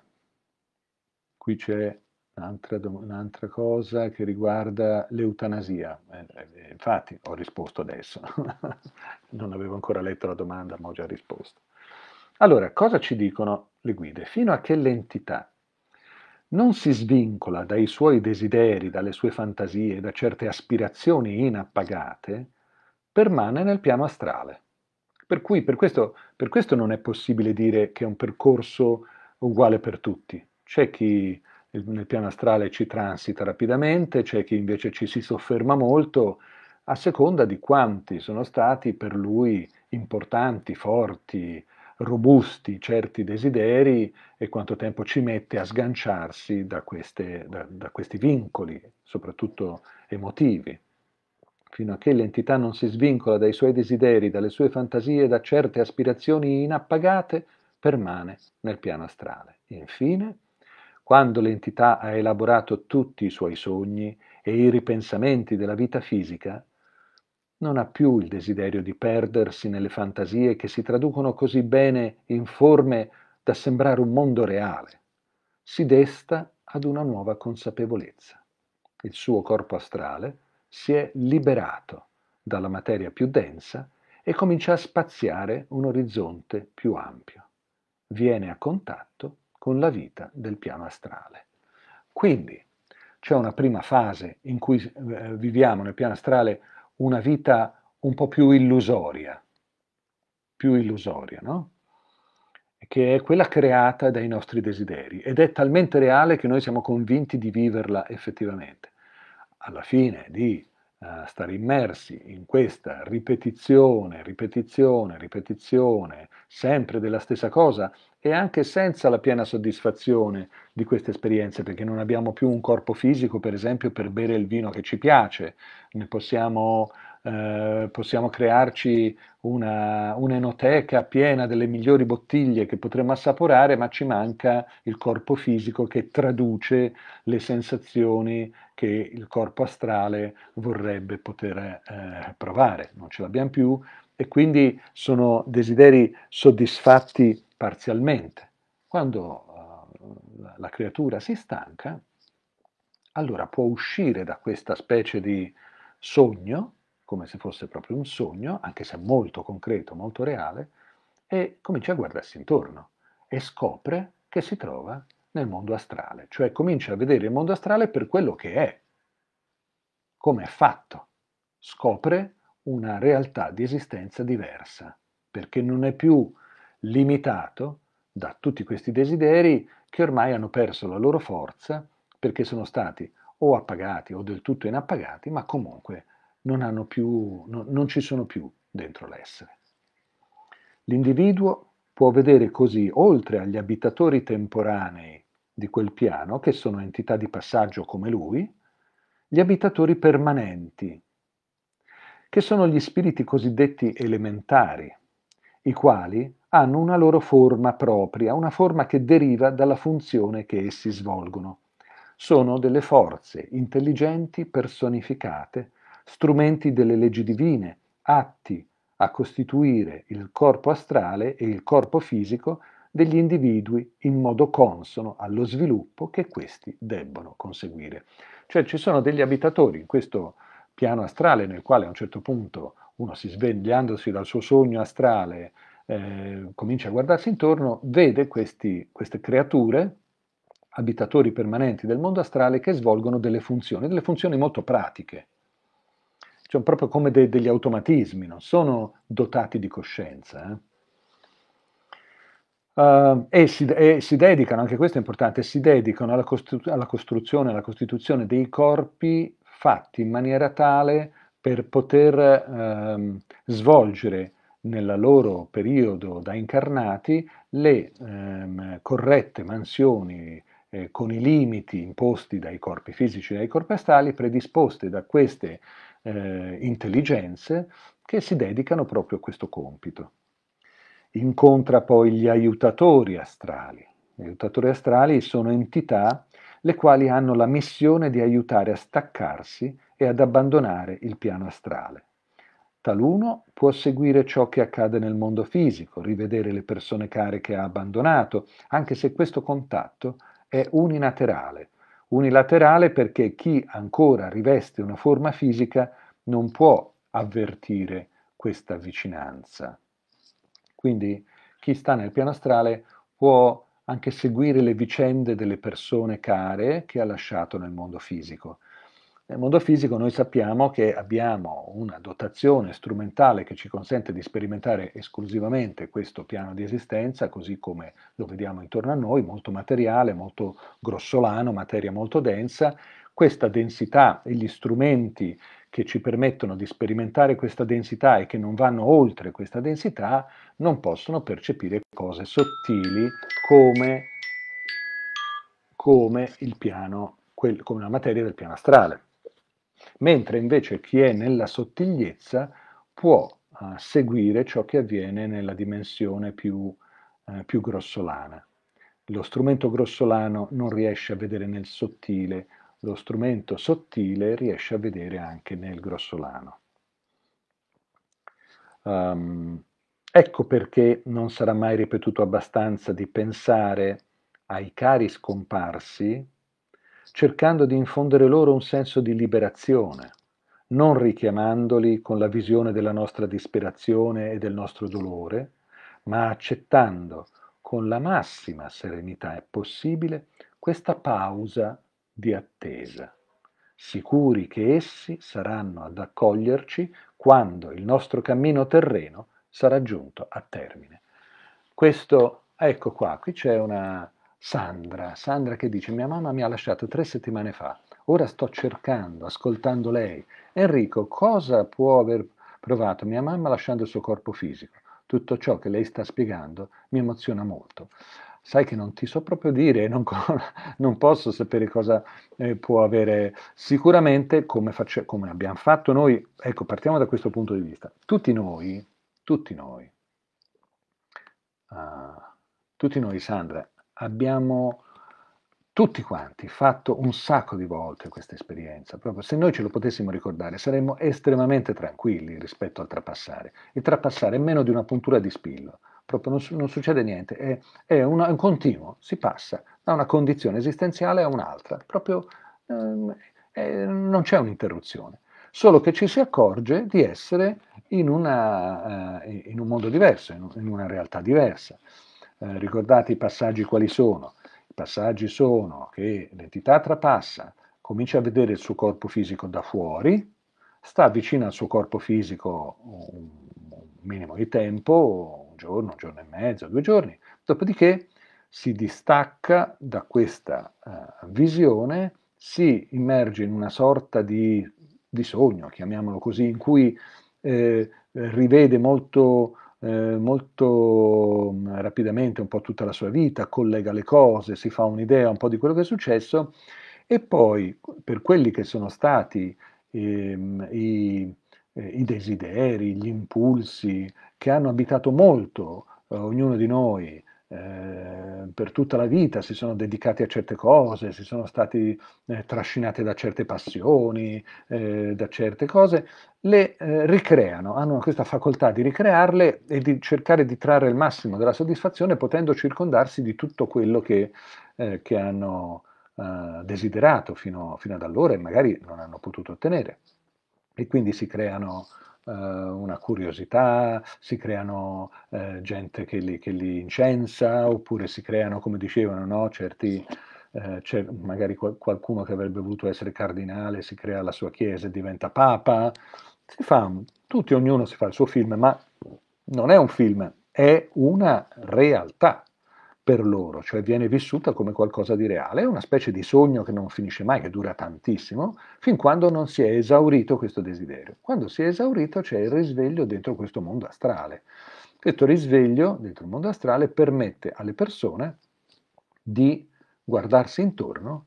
qui c'è Un'altra, un'altra, cosa che riguarda l'eutanasia. Eh, eh, infatti ho risposto adesso, [LAUGHS] non avevo ancora letto la domanda, ma ho già risposto. Allora, cosa ci dicono le guide? Fino a che l'entità non si svincola dai suoi desideri, dalle sue fantasie, da certe aspirazioni inappagate, permane nel piano astrale. Per cui per questo, per questo non è possibile dire che è un percorso uguale per tutti. C'è chi nel piano astrale ci transita rapidamente, c'è chi invece ci si sofferma molto a seconda di quanti sono stati per lui importanti, forti, robusti certi desideri e quanto tempo ci mette a sganciarsi da, queste, da, da questi vincoli, soprattutto emotivi. Fino a che l'entità non si svincola dai suoi desideri, dalle sue fantasie, da certe aspirazioni inappagate, permane nel piano astrale. Infine, quando l'entità ha elaborato tutti i suoi sogni e i ripensamenti della vita fisica, non ha più il desiderio di perdersi nelle fantasie che si traducono così bene in forme da sembrare un mondo reale. Si desta ad una nuova consapevolezza. Il suo corpo astrale si è liberato dalla materia più densa e comincia a spaziare un orizzonte più ampio. Viene a contatto con la vita del piano astrale. Quindi c'è una prima fase in cui eh, viviamo nel piano astrale una vita un po' più illusoria, più illusoria, no? che è quella creata dai nostri desideri ed è talmente reale che noi siamo convinti di viverla effettivamente. Alla fine di stare immersi in questa ripetizione, ripetizione, ripetizione, sempre della stessa cosa e anche senza la piena soddisfazione di queste esperienze, perché non abbiamo più un corpo fisico, per esempio, per bere il vino che ci piace, ne possiamo eh, possiamo crearci una, un'enoteca piena delle migliori bottiglie che potremmo assaporare, ma ci manca il corpo fisico che traduce le sensazioni che il corpo astrale vorrebbe poter eh, provare. Non ce l'abbiamo più e quindi sono desideri soddisfatti parzialmente. Quando uh, la creatura si stanca, allora può uscire da questa specie di sogno come se fosse proprio un sogno, anche se molto concreto, molto reale, e comincia a guardarsi intorno e scopre che si trova nel mondo astrale, cioè comincia a vedere il mondo astrale per quello che è, come è fatto, scopre una realtà di esistenza diversa, perché non è più limitato da tutti questi desideri che ormai hanno perso la loro forza perché sono stati o appagati o del tutto inappagati, ma comunque non, più, no, non ci sono più dentro l'essere. L'individuo può vedere così oltre agli abitatori temporanei di quel piano, che sono entità di passaggio come lui, gli abitatori permanenti, che sono gli spiriti cosiddetti elementari, i quali hanno una loro forma propria, una forma che deriva dalla funzione che essi svolgono. Sono delle forze intelligenti personificate strumenti delle leggi divine, atti a costituire il corpo astrale e il corpo fisico degli individui in modo consono allo sviluppo che questi debbono conseguire. Cioè ci sono degli abitatori in questo piano astrale nel quale a un certo punto uno si svegliandosi dal suo sogno astrale eh, comincia a guardarsi intorno, vede questi, queste creature, abitatori permanenti del mondo astrale, che svolgono delle funzioni, delle funzioni molto pratiche, cioè proprio come de- degli automatismi, non sono dotati di coscienza. Eh? Uh, e, si, e, si, dedicano, anche questo è importante, si dedicano alla, costru- alla costruzione, alla costituzione dei corpi fatti in maniera tale per poter ehm, svolgere nel loro periodo da incarnati le ehm, corrette mansioni eh, con i limiti imposti dai corpi fisici e dai corpi astrali, predisposte da queste eh, intelligenze che si dedicano proprio a questo compito. Incontra poi gli aiutatori astrali. Gli aiutatori astrali sono entità le quali hanno la missione di aiutare a staccarsi e ad abbandonare il piano astrale. Taluno può seguire ciò che accade nel mondo fisico, rivedere le persone care che ha abbandonato, anche se questo contatto è unilaterale, unilaterale perché chi ancora riveste una forma fisica non può avvertire questa vicinanza. Quindi chi sta nel piano astrale può anche seguire le vicende delle persone care che ha lasciato nel mondo fisico nel mondo fisico noi sappiamo che abbiamo una dotazione strumentale che ci consente di sperimentare esclusivamente questo piano di esistenza, così come lo vediamo intorno a noi, molto materiale, molto grossolano, materia molto densa. Questa densità e gli strumenti che ci permettono di sperimentare questa densità e che non vanno oltre questa densità non possono percepire cose sottili come, come, piano, quel, come la materia del piano astrale mentre invece chi è nella sottigliezza può eh, seguire ciò che avviene nella dimensione più, eh, più grossolana. Lo strumento grossolano non riesce a vedere nel sottile, lo strumento sottile riesce a vedere anche nel grossolano. Um, ecco perché non sarà mai ripetuto abbastanza di pensare ai cari scomparsi cercando di infondere loro un senso di liberazione, non richiamandoli con la visione della nostra disperazione e del nostro dolore, ma accettando con la massima serenità possibile questa pausa di attesa, sicuri che essi saranno ad accoglierci quando il nostro cammino terreno sarà giunto a termine. Questo, ecco qua, qui c'è una, Sandra, Sandra che dice mia mamma mi ha lasciato tre settimane fa, ora sto cercando, ascoltando lei. Enrico, cosa può aver provato mia mamma lasciando il suo corpo fisico? Tutto ciò che lei sta spiegando mi emoziona molto. Sai che non ti so proprio dire, non, [LAUGHS] non posso sapere cosa eh, può avere. Sicuramente, come, faccia, come abbiamo fatto noi, ecco, partiamo da questo punto di vista. Tutti noi, tutti noi, uh, tutti noi, Sandra, abbiamo tutti quanti fatto un sacco di volte questa esperienza, proprio se noi ce lo potessimo ricordare saremmo estremamente tranquilli rispetto al trapassare. Il trapassare è meno di una puntura di spillo, proprio non, non succede niente, è, è una, un continuo, si passa da una condizione esistenziale a un'altra, proprio ehm, eh, non c'è un'interruzione, solo che ci si accorge di essere in, una, eh, in un mondo diverso, in, in una realtà diversa. Eh, ricordate i passaggi quali sono? I passaggi sono che l'entità trapassa, comincia a vedere il suo corpo fisico da fuori, sta vicino al suo corpo fisico un, un minimo di tempo, un giorno, un giorno e mezzo, due giorni, dopodiché si distacca da questa uh, visione, si immerge in una sorta di, di sogno, chiamiamolo così, in cui eh, rivede molto eh, molto mm, rapidamente un po' tutta la sua vita, collega le cose, si fa un'idea un po' di quello che è successo e poi per quelli che sono stati ehm, i, eh, i, desideri, gli impulsi che hanno abitato molto eh, ognuno di noi Ehm, per tutta la vita si sono dedicati a certe cose, si sono stati eh, trascinati da certe passioni, eh, da certe cose, le eh, ricreano, hanno questa facoltà di ricrearle e di cercare di trarre il massimo della soddisfazione potendo circondarsi di tutto quello che, eh, che hanno eh, desiderato fino, fino, ad allora e magari non hanno potuto ottenere. E quindi si creano eh, una curiosità, si creano eh, gente che li, che li, incensa, oppure si creano, come dicevano, no? certi... Eh, c'è magari qualcuno che avrebbe voluto essere cardinale, si crea la sua chiesa e diventa papa, si fa, tutti, ognuno si fa il suo film, ma non è un film, è una realtà per loro, cioè viene vissuta come qualcosa di reale, è una specie di sogno che non finisce mai, che dura tantissimo, fin quando non si è esaurito questo desiderio. Quando si è esaurito c'è il risveglio dentro questo mondo astrale. Questo risveglio dentro il mondo astrale permette alle persone di guardarsi intorno,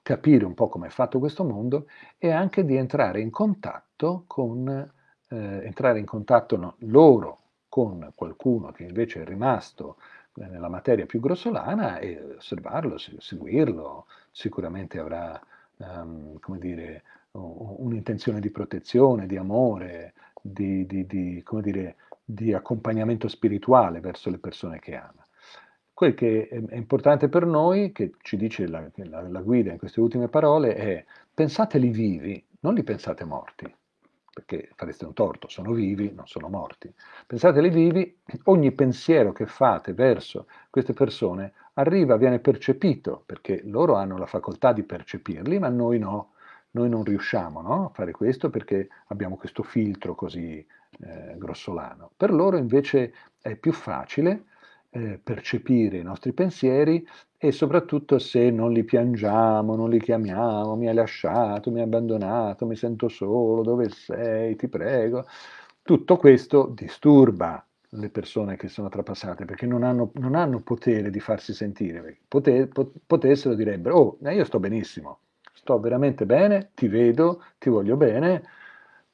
capire un po' come è fatto questo mondo e anche di entrare in contatto con eh, entrare in contatto no, loro con qualcuno che invece è rimasto eh, nella materia più grossolana e osservarlo, seguirlo, sicuramente avrà um, come dire, un'intenzione di protezione, di amore, di, di, di, come dire, di accompagnamento spirituale verso le persone che ama. Quel che è importante per noi, che ci dice la, la, la guida in queste ultime parole, è pensateli vivi, non li pensate morti perché fareste un torto, sono vivi, non sono morti. Pensateli vivi, ogni pensiero che fate verso queste persone arriva, viene percepito, perché loro hanno la facoltà di percepirli, ma noi no, noi non riusciamo no, a fare questo perché abbiamo questo filtro così eh, grossolano. Per loro invece è più facile eh, percepire i nostri pensieri e soprattutto se non li piangiamo, non li chiamiamo, mi hai lasciato, mi hai abbandonato, mi sento solo, dove sei, ti prego. Tutto questo disturba le persone che sono trapassate perché non hanno, non hanno potere di farsi sentire. Pote, potessero direbbero, oh, eh, io sto benissimo, sto veramente bene, ti vedo, ti voglio bene,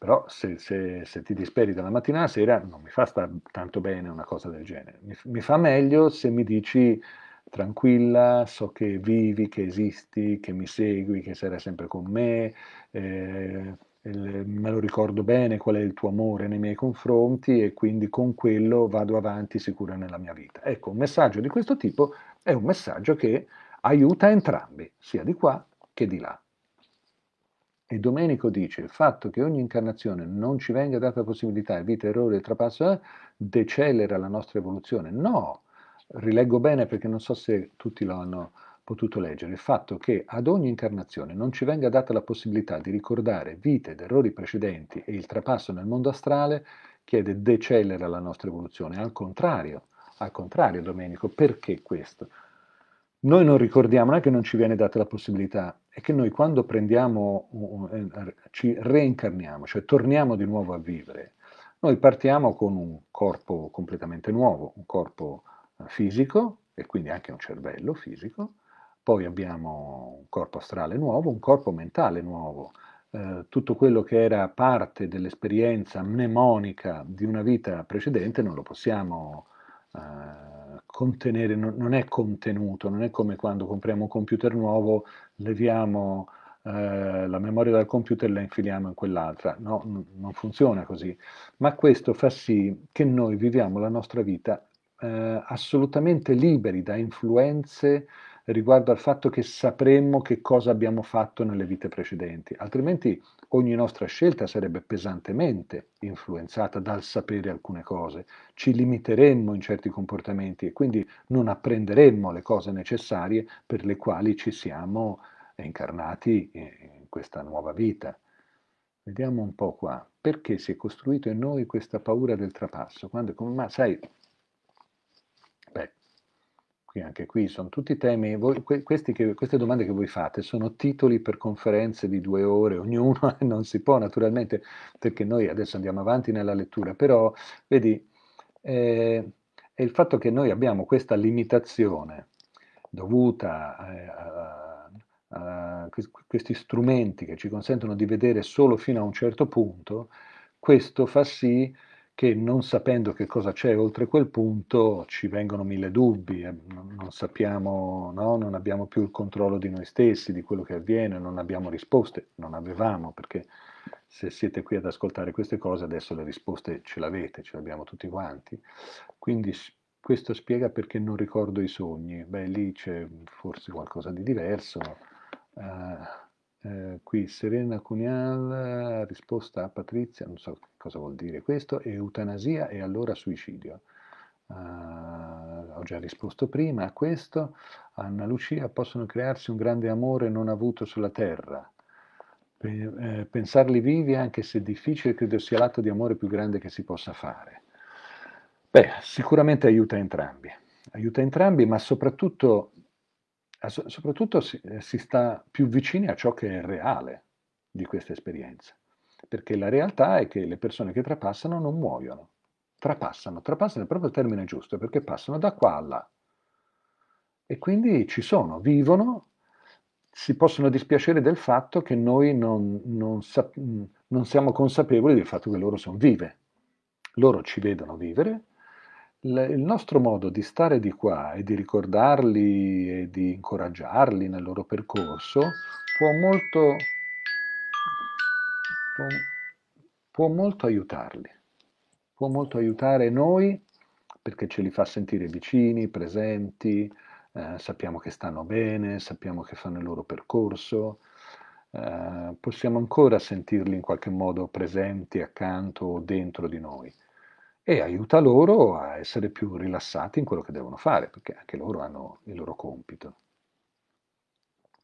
però se, se, se ti disperi dalla mattina alla sera non mi fa star tanto bene una cosa del genere. Mi, mi fa meglio se mi dici tranquilla, so che vivi, che esisti, che mi segui, che sarai sempre con me, eh, il, me lo ricordo bene qual è il tuo amore nei miei confronti e quindi con quello vado avanti sicura nella mia vita. Ecco, un messaggio di questo tipo è un messaggio che aiuta entrambi, sia di qua che di là. E Domenico dice, il fatto che ogni incarnazione non ci venga data la possibilità, vita, errore, trapasso, eh, decelera la nostra evoluzione. No, rileggo bene perché non so se tutti lo hanno potuto leggere, il fatto che ad ogni incarnazione non ci venga data la possibilità di ricordare vite ed errori precedenti e il trapasso nel mondo astrale chiede decelera la nostra evoluzione. Al contrario, al contrario Domenico, perché questo? Noi non ricordiamo, non è che non ci viene data la possibilità è che noi quando prendiamo, ci reincarniamo, cioè torniamo di nuovo a vivere, noi partiamo con un corpo completamente nuovo, un corpo eh, fisico e quindi anche un cervello fisico, poi abbiamo un corpo astrale nuovo, un corpo mentale nuovo, eh, tutto quello che era parte dell'esperienza mnemonica di una vita precedente non lo possiamo eh, contenere, no, non è contenuto, non è come quando compriamo un computer nuovo, leviamo eh, la memoria dal computer e la infiliamo in quell'altra, no, n- non funziona così, ma questo fa sì che noi viviamo la nostra vita eh, assolutamente liberi da influenze riguardo al fatto che sapremmo che cosa abbiamo fatto nelle vite precedenti, altrimenti Ogni nostra scelta sarebbe pesantemente influenzata dal sapere alcune cose, ci limiteremmo in certi comportamenti e quindi non apprenderemmo le cose necessarie per le quali ci siamo incarnati in questa nuova vita. Vediamo un po' qua, perché si è costruita in noi questa paura del trapasso? Quando, ma sai, qui anche qui sono tutti temi, voi, questi che, queste domande che voi fate sono titoli per conferenze di due ore, ognuno [LAUGHS] non si può naturalmente, perché noi adesso andiamo avanti nella lettura, però vedi, eh, è il fatto che noi abbiamo questa limitazione dovuta eh, a, a, a questi strumenti che ci consentono di vedere solo fino a un certo punto, questo fa sì che che non sapendo che cosa c'è oltre quel punto ci vengono mille dubbi, eh, non sappiamo, no? non abbiamo più il controllo di noi stessi, di quello che avviene, non abbiamo risposte, non avevamo perché se siete qui ad ascoltare queste cose adesso le risposte ce l'avete, ce le abbiamo tutti quanti. Quindi questo spiega perché non ricordo i sogni, beh lì c'è forse qualcosa di diverso. Uh, eh, qui Serena Cunial, risposta a Patrizia, non so Cosa vuol dire questo? E Eutanasia e allora suicidio. Uh, ho già risposto prima a questo. Anna Lucia, possono crearsi un grande amore non avuto sulla terra. Eh, pensarli vivi, anche se difficile, credo sia l'atto di amore più grande che si possa fare. Beh, sicuramente aiuta entrambi, aiuta entrambi, ma soprattutto, soprattutto si, eh, si sta più vicini a ciò che è reale di questa esperienza perché la realtà è che le persone che trapassano non muoiono. Trapassano, trapassano è proprio il termine giusto, perché passano da qua a là. E quindi ci sono, vivono, si possono dispiacere del fatto che noi non, non, sap- non siamo consapevoli del fatto che loro sono vive. Loro ci vedono vivere, il nostro modo di stare di qua e di ricordarli e di incoraggiarli nel loro percorso può molto può, può molto aiutarli, può molto aiutare noi perché ce li fa sentire vicini, presenti, eh, sappiamo che stanno bene, sappiamo che fanno il loro percorso, eh, possiamo ancora sentirli in qualche modo presenti accanto o dentro di noi e aiuta loro a essere più rilassati in quello che devono fare, perché anche loro hanno il loro compito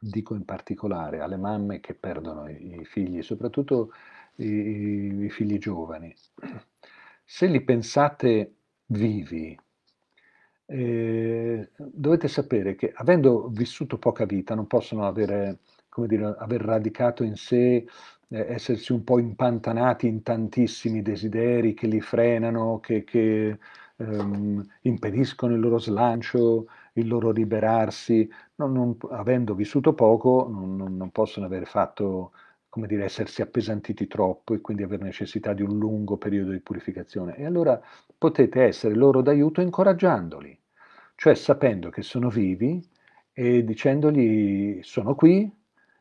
dico in particolare alle mamme che perdono i figli, soprattutto i, i figli giovani, se li pensate vivi, eh, dovete sapere che avendo vissuto poca vita non possono avere, come dire, aver radicato in sé, eh, essersi un po' impantanati in tantissimi desideri che li frenano, che, che ehm, impediscono il loro slancio, il loro liberarsi, non, non, avendo vissuto poco, non, non possono aver fatto, come dire, essersi appesantiti troppo e quindi aver necessità di un lungo periodo di purificazione. E allora potete essere loro d'aiuto incoraggiandoli, cioè sapendo che sono vivi e dicendogli sono qui,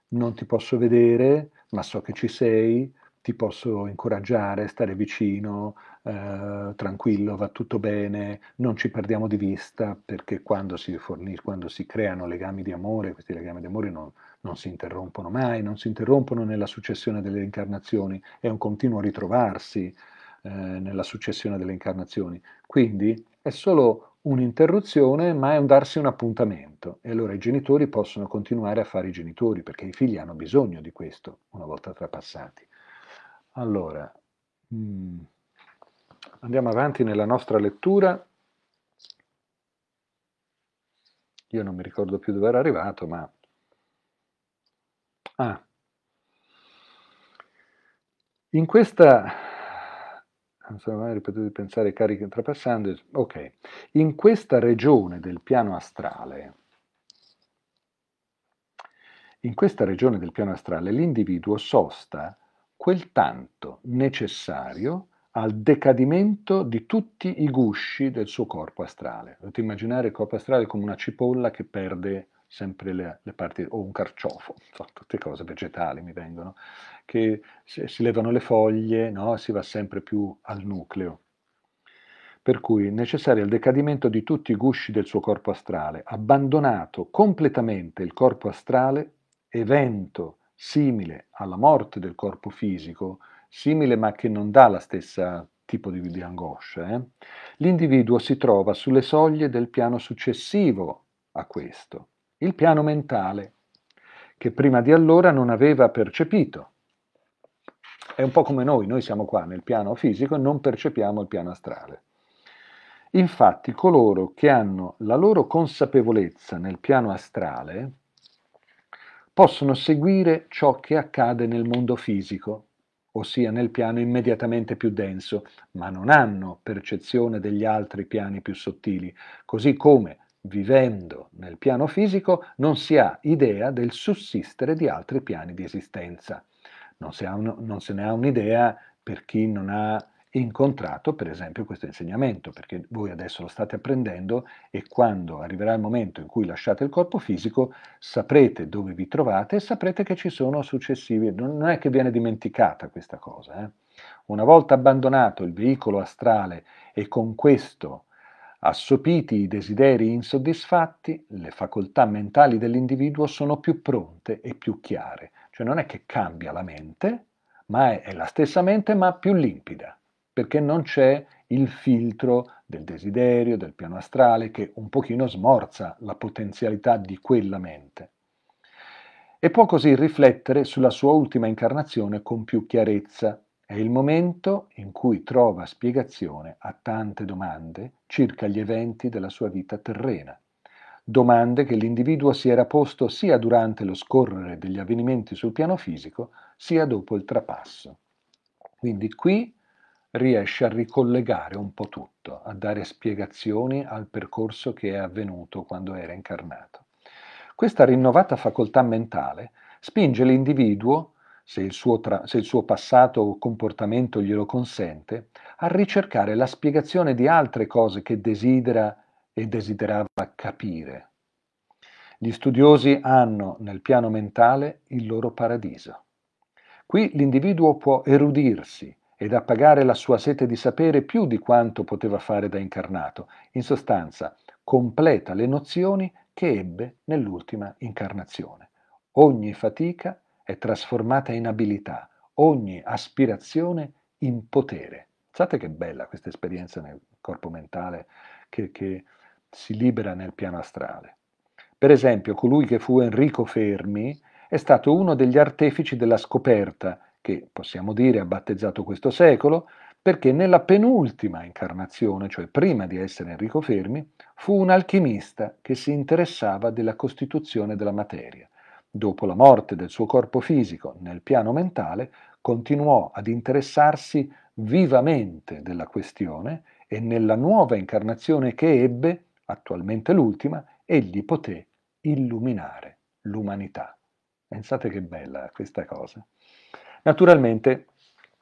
non ti posso vedere, ma so che ci sei, ti posso incoraggiare, stare vicino, eh, tranquillo, va tutto bene, non ci perdiamo di vista perché quando si, fornis- quando si creano legami di amore, questi legami di amore non, non, si interrompono mai, non si interrompono nella successione delle incarnazioni, è un continuo ritrovarsi eh, nella successione delle incarnazioni. Quindi è solo un'interruzione, ma è un darsi un appuntamento. E allora i genitori possono continuare a fare i genitori, perché i figli hanno bisogno di questo una volta trapassati. Allora, mh, mm, andiamo avanti nella nostra lettura. Io non mi ricordo più dove era arrivato, ma... Ah. In questa non sono mai ripetuto di pensare carichi trapassando. Ok, in questa regione del piano astrale, in questa regione del piano astrale, l'individuo sosta quel tanto necessario al decadimento di tutti i gusci del suo corpo astrale. Potete immaginare il corpo astrale come una cipolla che perde sempre le, le parti, o un carciofo, [LAUGHS] insomma, tutte cose vegetali mi vengono, che si levano le foglie, no? si va sempre più al nucleo. Per cui è necessario il decadimento di tutti i gusci del suo corpo astrale, abbandonato completamente il corpo astrale, evento simile alla morte del corpo fisico, simile ma che non dà la stessa tipo di, di angoscia, eh? l'individuo si trova sulle soglie del piano successivo a questo, il piano mentale, che prima di allora non aveva percepito. È un po' come noi, noi siamo qua nel piano fisico e non percepiamo il piano astrale. Infatti coloro che hanno la loro consapevolezza nel piano astrale, possono seguire ciò che accade nel mondo fisico, ossia nel piano immediatamente più denso, ma non hanno percezione degli altri piani più sottili, così come vivendo nel piano fisico non si ha idea del sussistere di altri piani di esistenza. Non, ha, non se ne ha un'idea per chi non ha incontrato per esempio questo insegnamento, perché voi adesso lo state apprendendo e quando arriverà il momento in cui lasciate il corpo fisico saprete dove vi trovate e saprete che ci sono successivi, non è che viene dimenticata questa cosa. Eh? Una volta abbandonato il veicolo astrale e con questo assopiti i desideri insoddisfatti, le facoltà mentali dell'individuo sono più pronte e più chiare, cioè non è che cambia la mente, ma è la stessa mente ma più limpida perché non c'è il filtro del desiderio, del piano astrale, che un pochino smorza la potenzialità di quella mente. E può così riflettere sulla sua ultima incarnazione con più chiarezza. È il momento in cui trova spiegazione a tante domande circa gli eventi della sua vita terrena. Domande che l'individuo si era posto sia durante lo scorrere degli avvenimenti sul piano fisico, sia dopo il trapasso. Quindi qui riesce a ricollegare un po' tutto, a dare spiegazioni al percorso che è avvenuto quando era incarnato. Questa rinnovata facoltà mentale spinge l'individuo, se il, suo tra, se il suo passato o comportamento glielo consente, a ricercare la spiegazione di altre cose che desidera e desiderava capire. Gli studiosi hanno nel piano mentale il loro paradiso. Qui l'individuo può erudirsi, ed appagare la sua sete di sapere più di quanto poteva fare da incarnato. In sostanza, completa le nozioni che ebbe nell'ultima incarnazione. Ogni fatica è trasformata in abilità, ogni aspirazione in potere. Pensate che bella questa esperienza nel corpo mentale che, che si libera nel piano astrale. Per esempio, colui che fu Enrico Fermi è stato uno degli artefici della scoperta che possiamo dire ha battezzato questo secolo, perché nella penultima incarnazione, cioè prima di essere Enrico Fermi, fu un alchimista che si interessava della costituzione della materia. Dopo la morte del suo corpo fisico nel piano mentale, continuò ad interessarsi vivamente della questione e nella nuova incarnazione che ebbe, attualmente l'ultima, egli poté illuminare l'umanità. Pensate che bella questa cosa. Naturalmente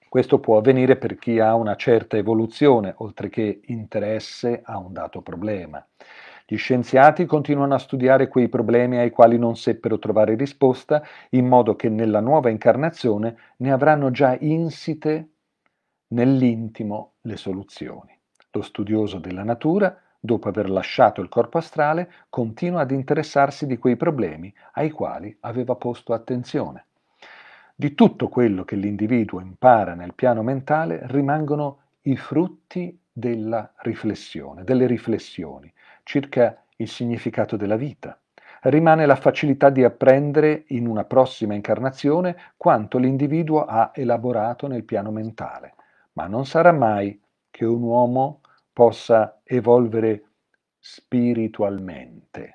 questo può avvenire per chi ha una certa evoluzione, oltre che interesse a un dato problema. Gli scienziati continuano a studiare quei problemi ai quali non seppero trovare risposta, in modo che nella nuova incarnazione ne avranno già insite nell'intimo le soluzioni. Lo studioso della natura, dopo aver lasciato il corpo astrale, continua ad interessarsi di quei problemi ai quali aveva posto attenzione. Di tutto quello che l'individuo impara nel piano mentale rimangono i frutti della riflessione, delle riflessioni circa il significato della vita. Rimane la facilità di apprendere in una prossima incarnazione quanto l'individuo ha elaborato nel piano mentale, ma non sarà mai che un uomo possa evolvere spiritualmente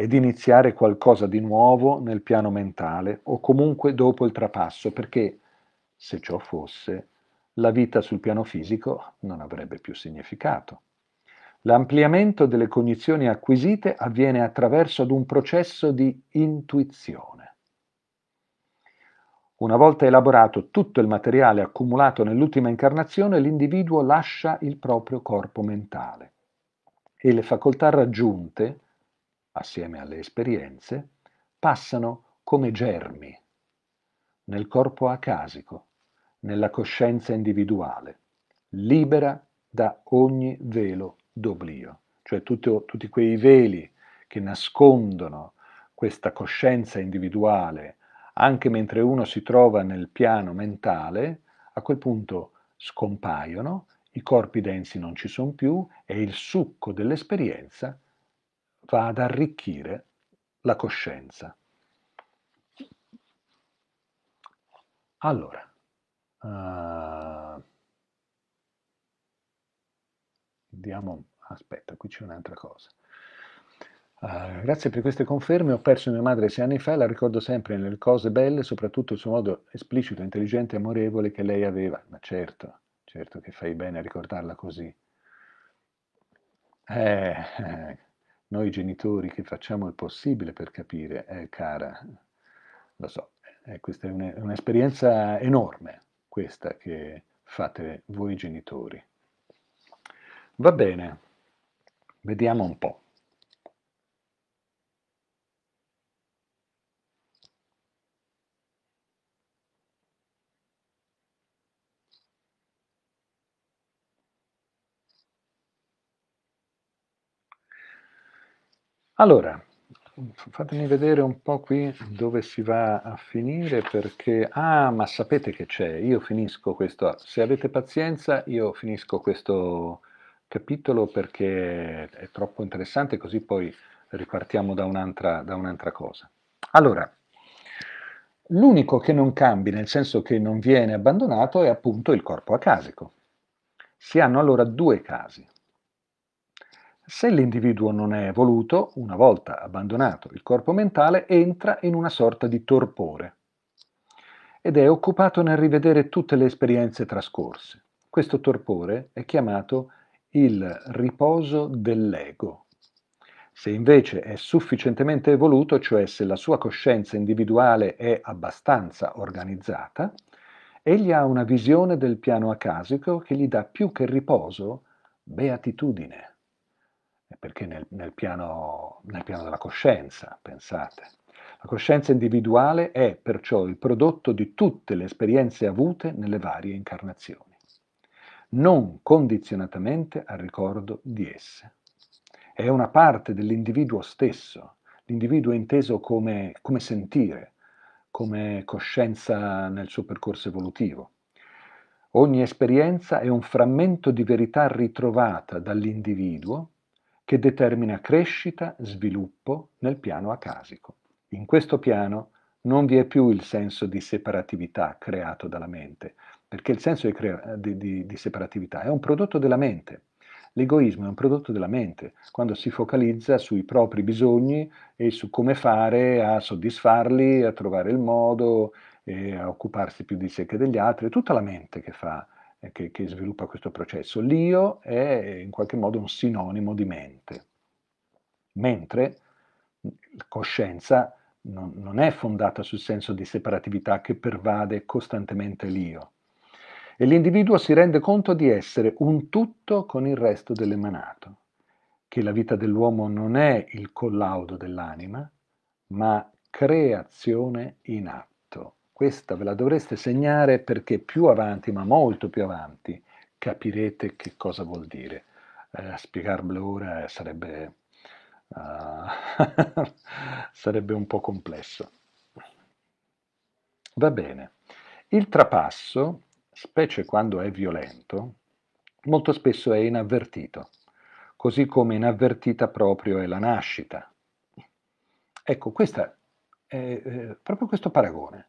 ed iniziare qualcosa di nuovo nel piano mentale o comunque dopo il trapasso, perché se ciò fosse, la vita sul piano fisico non avrebbe più significato. L'ampliamento delle cognizioni acquisite avviene attraverso ad un processo di intuizione. Una volta elaborato tutto il materiale accumulato nell'ultima incarnazione, l'individuo lascia il proprio corpo mentale e le facoltà raggiunte assieme alle esperienze, passano come germi nel corpo acasico, nella coscienza individuale, libera da ogni velo d'oblio, cioè tutto, tutti quei veli che nascondono questa coscienza individuale, anche mentre uno si trova nel piano mentale, a quel punto scompaiono, i corpi densi non ci sono più e il succo dell'esperienza va ad arricchire la coscienza. Allora, uh, vediamo, aspetta, qui c'è un'altra cosa. Uh, grazie per queste conferme, ho perso mia madre sei anni fa, la ricordo sempre nelle cose belle, soprattutto il suo modo esplicito, intelligente e amorevole che lei aveva. Ma certo, certo che fai bene a ricordarla così. Eh, eh. Noi genitori che facciamo il possibile per capire, eh, cara, lo so, eh, questa è un'esperienza enorme, questa che fate voi genitori. Va bene, vediamo un po'. Allora, fatemi vedere un po' qui dove si va a finire perché, ah, ma sapete che c'è, io finisco questo, se avete pazienza io finisco questo capitolo perché è troppo interessante così poi ripartiamo da un'altra un cosa. Allora, l'unico che non cambi, nel senso che non viene abbandonato, è appunto il corpo acasico. Si hanno allora due casi, se l'individuo non è evoluto, una volta abbandonato il corpo mentale, entra in una sorta di torpore ed è occupato nel rivedere tutte le esperienze trascorse. Questo torpore è chiamato il riposo dell'ego. Se invece è sufficientemente evoluto, cioè se la sua coscienza individuale è abbastanza organizzata, egli ha una visione del piano acasico che gli dà più che riposo, beatitudine. Eh, perché nel, nel, piano, nel piano della coscienza, pensate. La coscienza individuale è perciò il prodotto di tutte le esperienze avute nelle varie incarnazioni, non condizionatamente al ricordo di esse. È una parte dell'individuo stesso, l'individuo inteso come, come sentire, come coscienza nel suo percorso evolutivo. Ogni esperienza è un frammento di verità ritrovata dall'individuo che determina crescita, sviluppo nel piano acasico. In questo piano non vi è più il senso di separatività creato dalla mente, perché il senso di, di, di separatività è un prodotto della mente. L'egoismo è un prodotto della mente, quando si focalizza sui propri bisogni e su come fare a soddisfarli, a trovare il modo, eh, a occuparsi più di sé che degli altri, è tutta la mente che fa eh, che, che sviluppa questo processo. L'io è in qualche modo un sinonimo di mente, mentre coscienza non, non è fondata sul senso di separatività che pervade costantemente l'io. E l'individuo si rende conto di essere un tutto con il resto dell'emanato, che la vita dell'uomo non è il collaudo dell'anima, ma creazione in atto. Questa ve la dovreste segnare perché più avanti, ma molto più avanti, capirete che cosa vuol dire. Eh, spiegarvelo ora sarebbe, uh, [LAUGHS] sarebbe un po' complesso. Va bene. Il trapasso, specie quando è violento, molto spesso è inavvertito, così come inavvertita proprio è la nascita. Ecco, questa è eh, proprio questo paragone.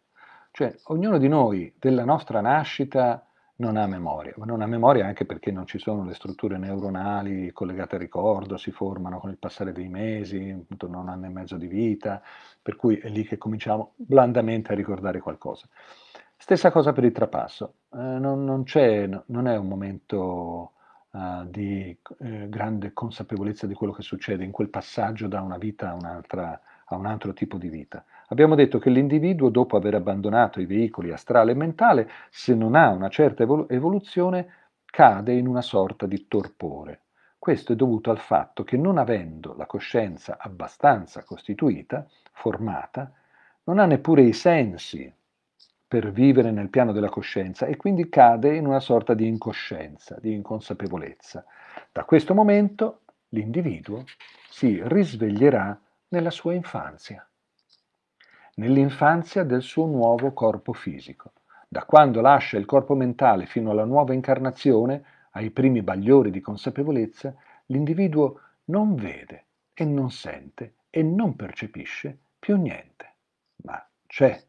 Cioè, ognuno di noi della nostra nascita non ha memoria, ma non ha memoria anche perché non ci sono le strutture neuronali collegate al ricordo, si formano con il passare dei mesi, appunto non hanno e mezzo di vita, per cui è lì che cominciamo blandamente a ricordare qualcosa. Stessa cosa per il trapasso, eh, non, non, non, è un momento eh, di eh, grande consapevolezza di quello che succede in quel passaggio da una vita a, a un altro tipo di vita. Abbiamo detto che l'individuo, dopo aver abbandonato i veicoli astrale e mentale, se non ha una certa evoluzione, cade in una sorta di torpore. Questo è dovuto al fatto che non avendo la coscienza abbastanza costituita, formata, non ha neppure i sensi per vivere nel piano della coscienza e quindi cade in una sorta di incoscienza, di inconsapevolezza. Da questo momento l'individuo si risveglierà nella sua infanzia nell'infanzia del suo nuovo corpo fisico. Da quando lascia il corpo mentale fino alla nuova incarnazione, ai primi bagliori di consapevolezza, l'individuo non vede e non sente e non percepisce più niente, ma c'è,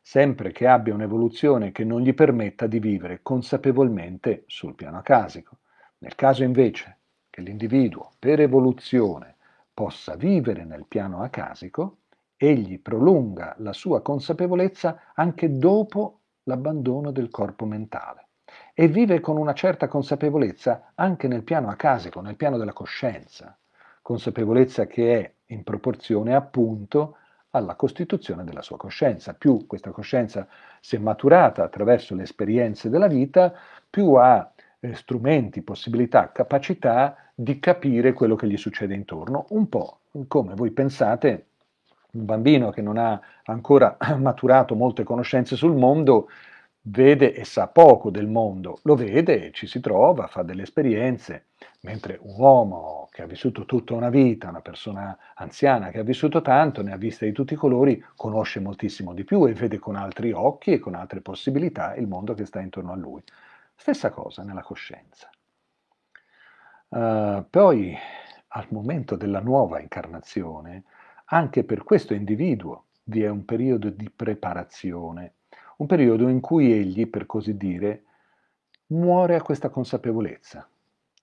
sempre che abbia un'evoluzione che non gli permetta di vivere consapevolmente sul piano acasico. Nel caso invece che l'individuo per evoluzione possa vivere nel piano acasico, egli prolunga la sua consapevolezza anche dopo l'abbandono del corpo mentale e vive con una certa consapevolezza anche nel piano acasico, nel piano della coscienza, consapevolezza che è in proporzione appunto alla costituzione della sua coscienza. Più questa coscienza si è maturata attraverso le esperienze della vita, più ha eh, strumenti, possibilità, capacità di capire quello che gli succede intorno, un po' come voi pensate un bambino che non ha ancora [CLEARS THROAT] maturato molte conoscenze sul mondo vede e sa poco del mondo, lo vede, ci si trova, fa delle esperienze, mentre un uomo che ha vissuto tutta una vita, una persona anziana che ha vissuto tanto, ne ha viste di tutti i colori, conosce moltissimo di più e vede con altri occhi e con altre possibilità il mondo che sta intorno a lui. Stessa cosa nella coscienza. Uh, poi al momento della nuova incarnazione, anche per questo individuo vi è un periodo di preparazione, un periodo in cui egli, per così dire, muore a questa consapevolezza.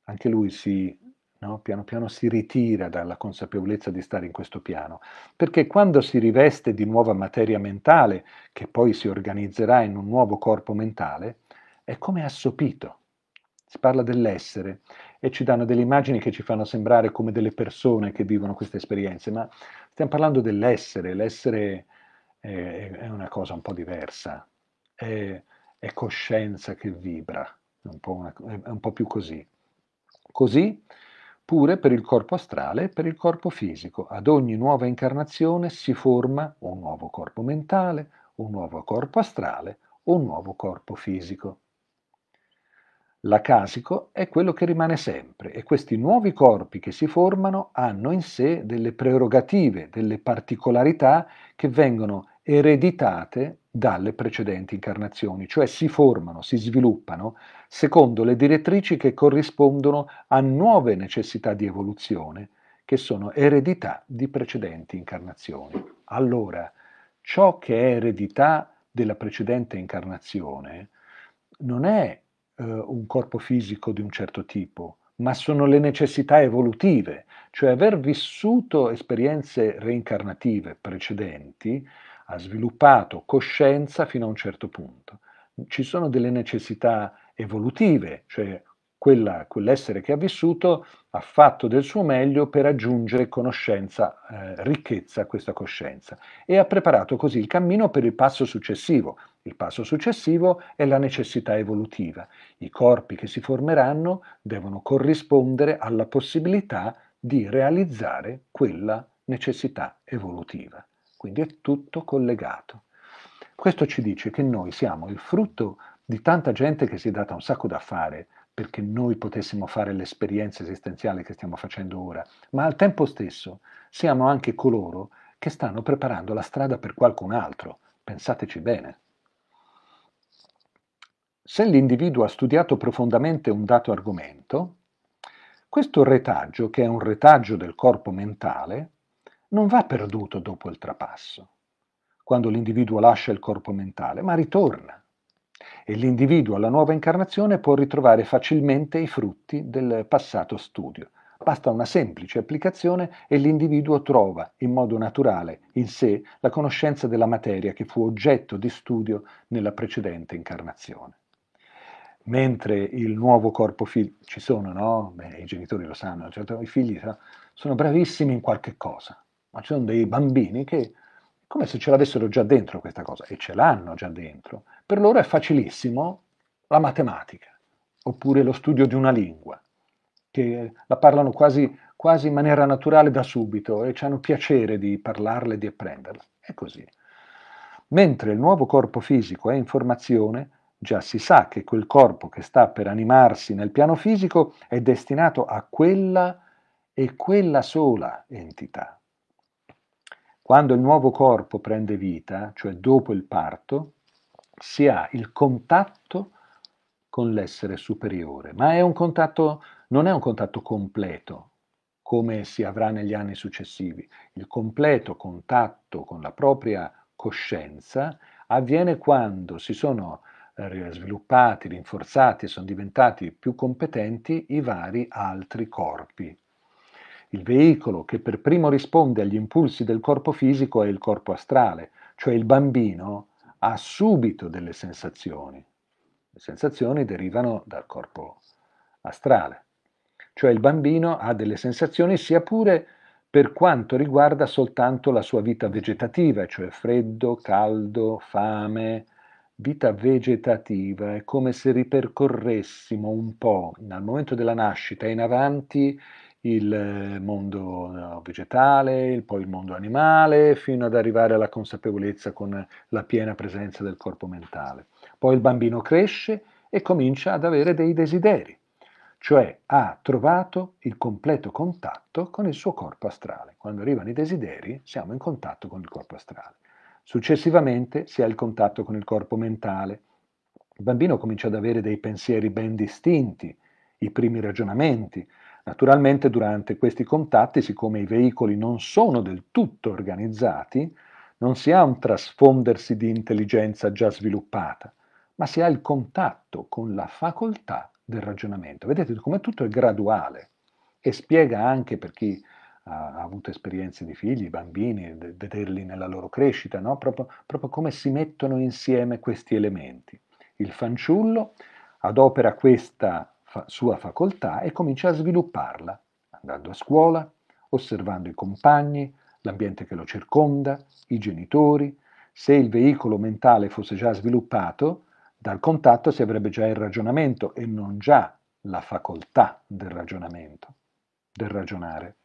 Anche lui si, no, piano piano si ritira dalla consapevolezza di stare in questo piano, perché quando si riveste di nuova materia mentale, che poi si organizzerà in un nuovo corpo mentale, è come assopito. Si parla dell'essere e ci danno delle immagini che ci fanno sembrare come delle persone che vivono queste esperienze, ma stiamo parlando dell'essere, l'essere è, eh, è una cosa un po' diversa, è, è coscienza che vibra, è un, una, è un po' più così. Così pure per il corpo astrale e per il corpo fisico. Ad ogni nuova incarnazione si forma un nuovo corpo mentale, un nuovo corpo astrale, un nuovo corpo fisico. L'acasico è quello che rimane sempre e questi nuovi corpi che si formano hanno in sé delle prerogative, delle particolarità che vengono ereditate dalle precedenti incarnazioni, cioè si formano, si sviluppano secondo le direttrici che corrispondono a nuove necessità di evoluzione che sono eredità di precedenti incarnazioni. Allora, ciò che è eredità della precedente incarnazione non è eh, un corpo fisico di un certo tipo, ma sono le necessità evolutive, cioè aver vissuto esperienze reincarnative precedenti ha sviluppato coscienza fino a un certo punto. Ci sono delle necessità evolutive, cioè quella, quell'essere che ha vissuto ha fatto del suo meglio per aggiungere conoscenza, eh, ricchezza a questa coscienza e ha preparato così il cammino per il passo successivo. Il passo successivo è la necessità evolutiva. I corpi che si formeranno devono corrispondere alla possibilità di realizzare quella necessità evolutiva. Quindi è tutto collegato. Questo ci dice che noi siamo il frutto di tanta gente che si è data un sacco da fare, perché noi potessimo fare l'esperienza esistenziale che stiamo facendo ora, ma al tempo stesso siamo anche coloro che stanno preparando la strada per qualcun altro. Pensateci bene. Se l'individuo ha studiato profondamente un dato argomento, questo retaggio, che è un retaggio del corpo mentale, non va perduto dopo il trapasso, quando l'individuo lascia il corpo mentale, ma ritorna e l'individuo alla nuova incarnazione può ritrovare facilmente i frutti del passato studio. Basta una semplice applicazione e l'individuo trova in modo naturale in sé la conoscenza della materia che fu oggetto di studio nella precedente incarnazione mentre il nuovo corpo figlio, ci sono, no? Beh, I genitori lo sanno, certo, i figli sono bravissimi in qualche cosa, ma ci sono dei bambini che, come se ce l'avessero già dentro questa cosa, e ce l'hanno già dentro, per loro è facilissimo la matematica, oppure lo studio di una lingua, che la parlano quasi, quasi in maniera naturale da subito e ci hanno piacere di parlarla e di apprenderla. È così. Mentre il nuovo corpo fisico è in formazione, già si sa che quel corpo che sta per animarsi nel piano fisico è destinato a quella e quella sola entità. Quando il nuovo corpo prende vita, cioè dopo il parto, si ha il contatto con l'essere superiore, ma è contatto, non è un contatto completo come si avrà negli anni successivi. Il completo contatto con la propria coscienza avviene quando si sono eh, sviluppati, rinforzati, e sono diventati più competenti i vari altri corpi. Il veicolo che per primo risponde agli impulsi del corpo fisico è il corpo astrale, cioè il bambino ha subito delle sensazioni. Le sensazioni derivano dal corpo astrale. Cioè il bambino ha delle sensazioni sia pure per quanto riguarda soltanto la sua vita vegetativa, cioè freddo, caldo, fame, vita vegetativa, è come se ripercorressimo un po' dal momento della nascita in avanti il eh, mondo eh, vegetale, poi il mondo animale, fino ad arrivare alla consapevolezza con la piena presenza del corpo mentale. Poi il bambino cresce e comincia ad avere dei desideri, cioè ha trovato il completo contatto con il suo corpo astrale. Quando arrivano i desideri siamo in contatto con il corpo astrale. Successivamente si ha il contatto con il corpo mentale. Il bambino comincia ad avere dei pensieri ben distinti, i primi ragionamenti, Naturalmente durante questi contatti, siccome i veicoli non sono del tutto organizzati, non si ha un trasfondersi di intelligenza già sviluppata, ma si ha il contatto con la facoltà del ragionamento. Vedete come tutto è graduale e spiega anche per chi ha avuto esperienze di figli, bambini, vederli nella loro crescita, no? proprio, proprio come si mettono insieme questi elementi. Il fanciullo adopera questa fa sua facoltà e comincia a svilupparla, andando a scuola, osservando i compagni, l'ambiente che lo circonda, i genitori. Se il veicolo mentale fosse già sviluppato, dal contatto si avrebbe già il ragionamento e non già la facoltà del ragionamento, del ragionare.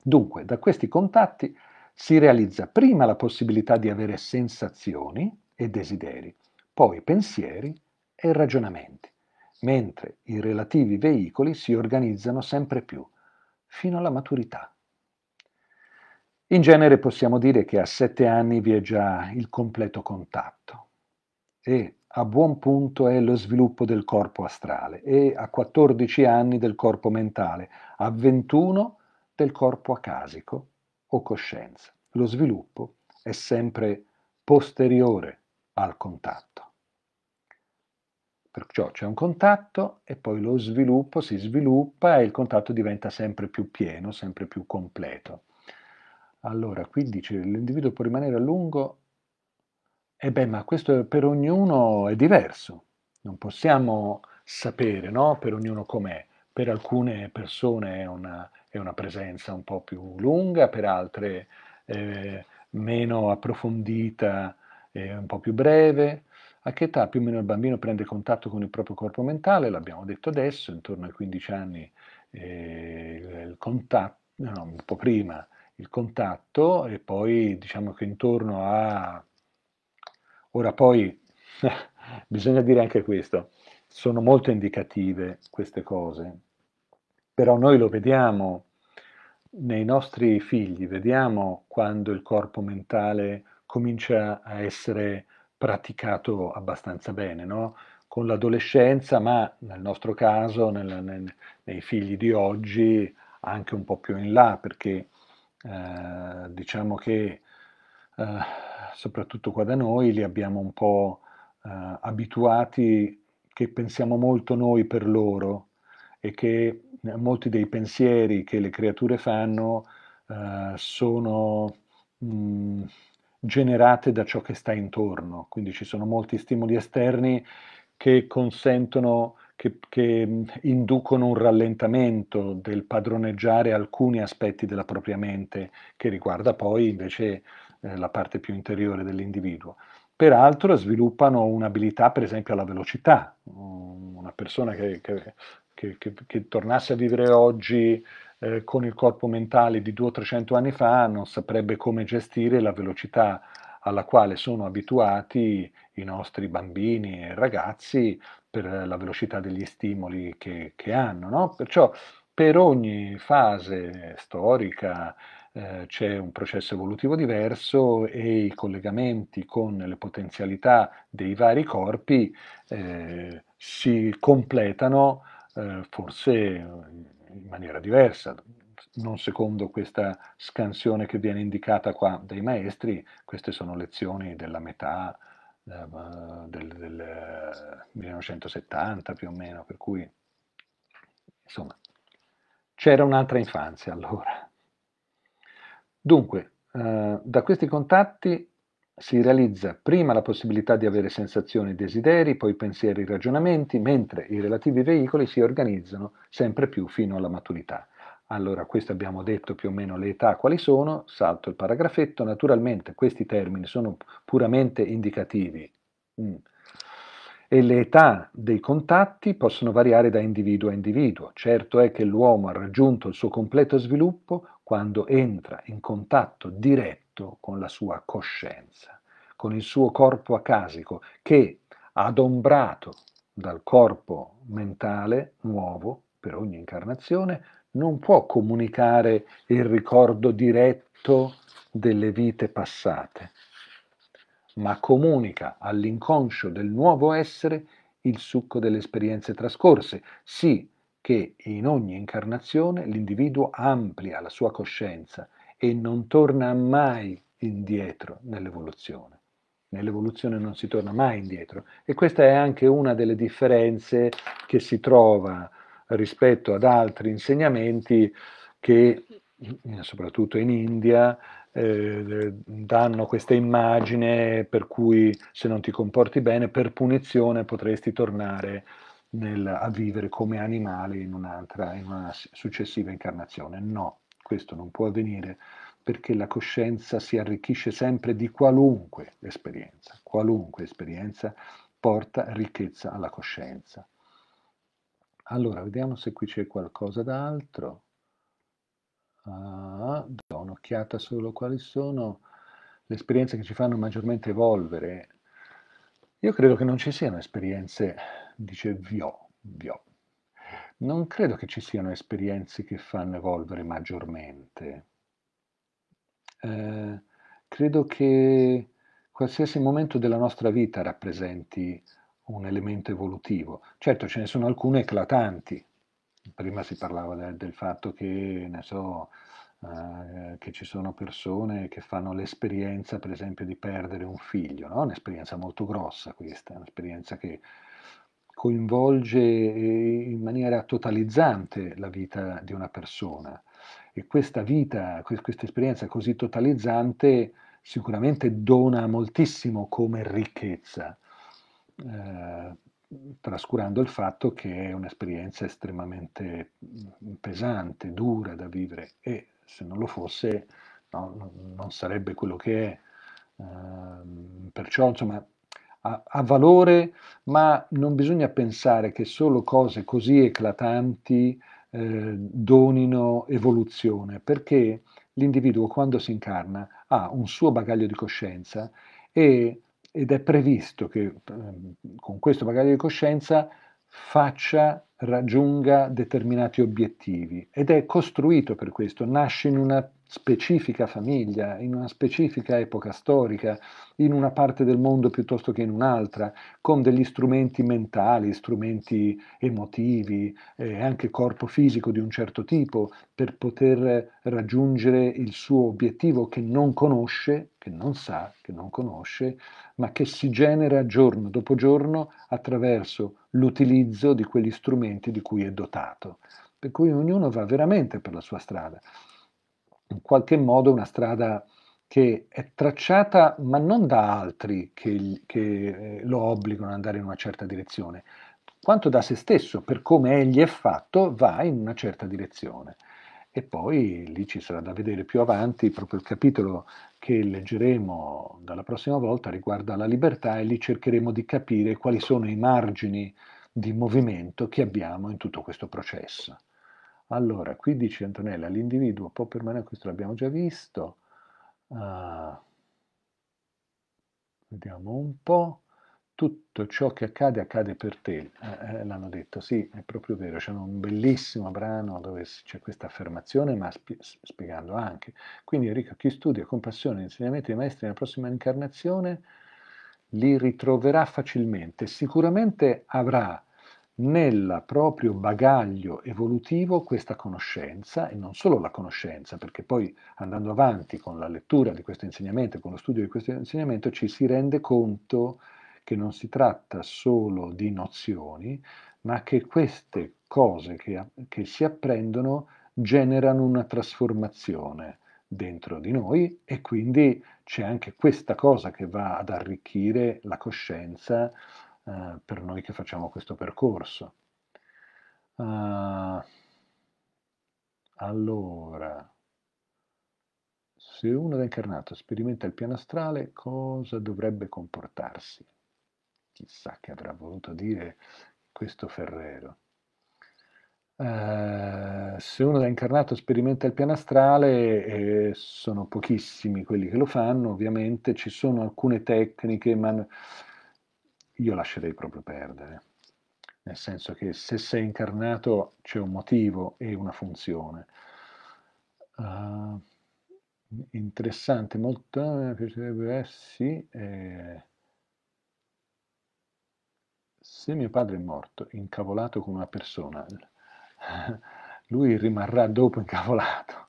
Dunque, da questi contatti si realizza prima la possibilità di avere sensazioni e desideri, poi pensieri e ragionamenti mentre i relativi veicoli si organizzano sempre più, fino alla maturità. In genere possiamo dire che a sette anni vi è già il completo contatto e a buon punto è lo sviluppo del corpo astrale e a 14 anni del corpo mentale, a 21 del corpo acasico o coscienza. Lo sviluppo è sempre posteriore al contatto. Perciò c'è un contatto e poi lo sviluppo si sviluppa e il contatto diventa sempre più pieno, sempre più completo. Allora, qui dice l'individuo può rimanere a lungo, e eh beh, ma questo per ognuno è diverso, non possiamo sapere no? per ognuno com'è. Per alcune persone è una, è una, presenza un po' più lunga, per altre eh, meno approfondita e un po' più breve, a che età più o meno il bambino prende contatto con il proprio corpo mentale? L'abbiamo detto adesso, intorno ai 15 anni eh, il contatto, no, un po' prima il contatto e poi diciamo che intorno a... Ora poi [LAUGHS] bisogna dire anche questo, sono molto indicative queste cose, però noi lo vediamo nei nostri figli, vediamo quando il corpo mentale comincia a essere praticato abbastanza bene, no? con l'adolescenza, ma nel nostro caso, nel, nel, nei figli di oggi, anche un po' più in là, perché eh, diciamo che eh, soprattutto qua da noi li abbiamo un po' eh, abituati che pensiamo molto noi per loro e che molti dei pensieri che le creature fanno eh, sono... Mh, mm, generate da ciò che sta intorno, quindi ci sono molti stimoli esterni che consentono, che, che mm, inducono un rallentamento del padroneggiare alcuni aspetti della propria mente, che riguarda poi invece eh, la parte più interiore dell'individuo. Peraltro sviluppano un'abilità per esempio alla velocità, mm, una persona che, che, che tornasse a vivere oggi eh, con il corpo mentale di 200-300 anni fa non saprebbe come gestire la velocità alla quale sono abituati i nostri bambini e ragazzi per la velocità degli stimoli che, che hanno. No? Perciò per ogni fase storica eh, c'è un processo evolutivo diverso e i collegamenti con le potenzialità dei vari corpi eh, si completano eh, forse in maniera diversa, non secondo questa scansione che viene indicata qua dai maestri, queste sono lezioni della metà eh, del, del 1970 eh, più o meno, per cui insomma c'era un'altra infanzia allora. Dunque, eh, da questi contatti si realizza prima la possibilità di avere sensazioni e desideri, poi pensieri e ragionamenti, mentre i relativi veicoli si organizzano sempre più fino alla maturità. Allora, questo abbiamo detto più o meno le età quali sono, salto il paragrafetto, naturalmente questi termini sono puramente indicativi mm. e le età dei contatti possono variare da individuo a individuo. Certo è che l'uomo ha raggiunto il suo completo sviluppo quando entra in contatto diretto contatto con la sua coscienza, con il suo corpo acasico che, adombrato dal corpo mentale nuovo per ogni incarnazione, non può comunicare il ricordo diretto delle vite passate, ma comunica all'inconscio del nuovo essere il succo delle esperienze trascorse, sì che in ogni incarnazione l'individuo amplia la sua coscienza e non torna mai indietro nell'evoluzione. Nell'evoluzione non si torna mai indietro e questa è anche una delle differenze che si trova rispetto ad altri insegnamenti che, soprattutto in India, eh, danno questa immagine per cui se non ti comporti bene, per punizione potresti tornare nel, a vivere come animale in, in una successiva incarnazione. No, questo non può avvenire perché la coscienza si arricchisce sempre di qualunque esperienza. Qualunque esperienza porta ricchezza alla coscienza. Allora, vediamo se qui c'è qualcosa d'altro. Ah, do un'occhiata solo quali sono le esperienze che ci fanno maggiormente evolvere. Io credo che non ci siano esperienze, dice Vio, Vio non credo che ci siano esperienze che fanno evolvere maggiormente. Eh, credo che qualsiasi momento della nostra vita rappresenti un elemento evolutivo. Certo, ce ne sono alcune eclatanti. Prima si parlava del, del fatto che, ne so, eh, che ci sono persone che fanno l'esperienza, per esempio, di perdere un figlio, no? un'esperienza molto grossa questa, un'esperienza che coinvolge eh, in maniera totalizzante la vita di una persona e questa vita, questa esperienza così totalizzante sicuramente dona moltissimo come ricchezza, eh, trascurando il fatto che è un'esperienza estremamente mm, pesante, dura da vivere e se non lo fosse no, non sarebbe quello che è. Eh, perciò insomma ha, valore, ma non bisogna pensare che solo cose così eclatanti eh, donino evoluzione, perché l'individuo quando si incarna ha un suo bagaglio di coscienza e, ed è previsto che eh, con questo bagaglio di coscienza faccia, raggiunga determinati obiettivi ed è costruito per questo, nasce in una specifica famiglia, in una specifica epoca storica, in una parte del mondo piuttosto che in un'altra, con degli strumenti mentali, strumenti emotivi, eh, anche corpo fisico di un certo tipo, per poter raggiungere il suo obiettivo che non conosce, che non sa, che non conosce, ma che si genera giorno dopo giorno attraverso l'utilizzo di quegli strumenti di cui è dotato. Per cui ognuno va veramente per la sua strada in qualche modo una strada che è tracciata ma non da altri che, che eh, lo obbligano ad andare in una certa direzione, quanto da se stesso, per come egli è fatto, va in una certa direzione. E poi lì ci sarà da vedere più avanti, proprio il capitolo che leggeremo dalla prossima volta riguarda la libertà e lì cercheremo di capire quali sono i margini di movimento che abbiamo in tutto questo processo. Allora, qui dice Antonella, l'individuo può permanere, questo l'abbiamo già visto, uh, vediamo un po', tutto ciò che accade accade per te, eh, eh, l'hanno detto, sì, è proprio vero, c'è un bellissimo brano dove c'è questa affermazione, ma spie spiegando anche. Quindi Enrico, chi studia con passione gli insegnamenti dei maestri nella prossima incarnazione, li ritroverà facilmente, sicuramente avrà nel proprio bagaglio evolutivo questa conoscenza e non solo la conoscenza, perché poi andando avanti con la lettura di questo insegnamento, con lo studio di questo insegnamento, ci si rende conto che non si tratta solo di nozioni, ma che queste cose che, che si apprendono generano una trasformazione dentro di noi e quindi c'è anche questa cosa che va ad arricchire la coscienza eh, per noi che facciamo questo percorso. Uh, allora, se uno da incarnato sperimenta il piano astrale, cosa dovrebbe comportarsi? Chissà che avrà voluto dire questo Ferrero. Uh, se uno da incarnato sperimenta il piano astrale, eh, sono pochissimi quelli che lo fanno, ovviamente ci sono alcune tecniche, ma io lascerei proprio perdere, nel senso che se sei incarnato c'è un motivo e una funzione. Uh, interessante, molto, eh, sì, eh, se mio padre è morto incavolato con una persona, [LAUGHS] lui rimarrà dopo incavolato.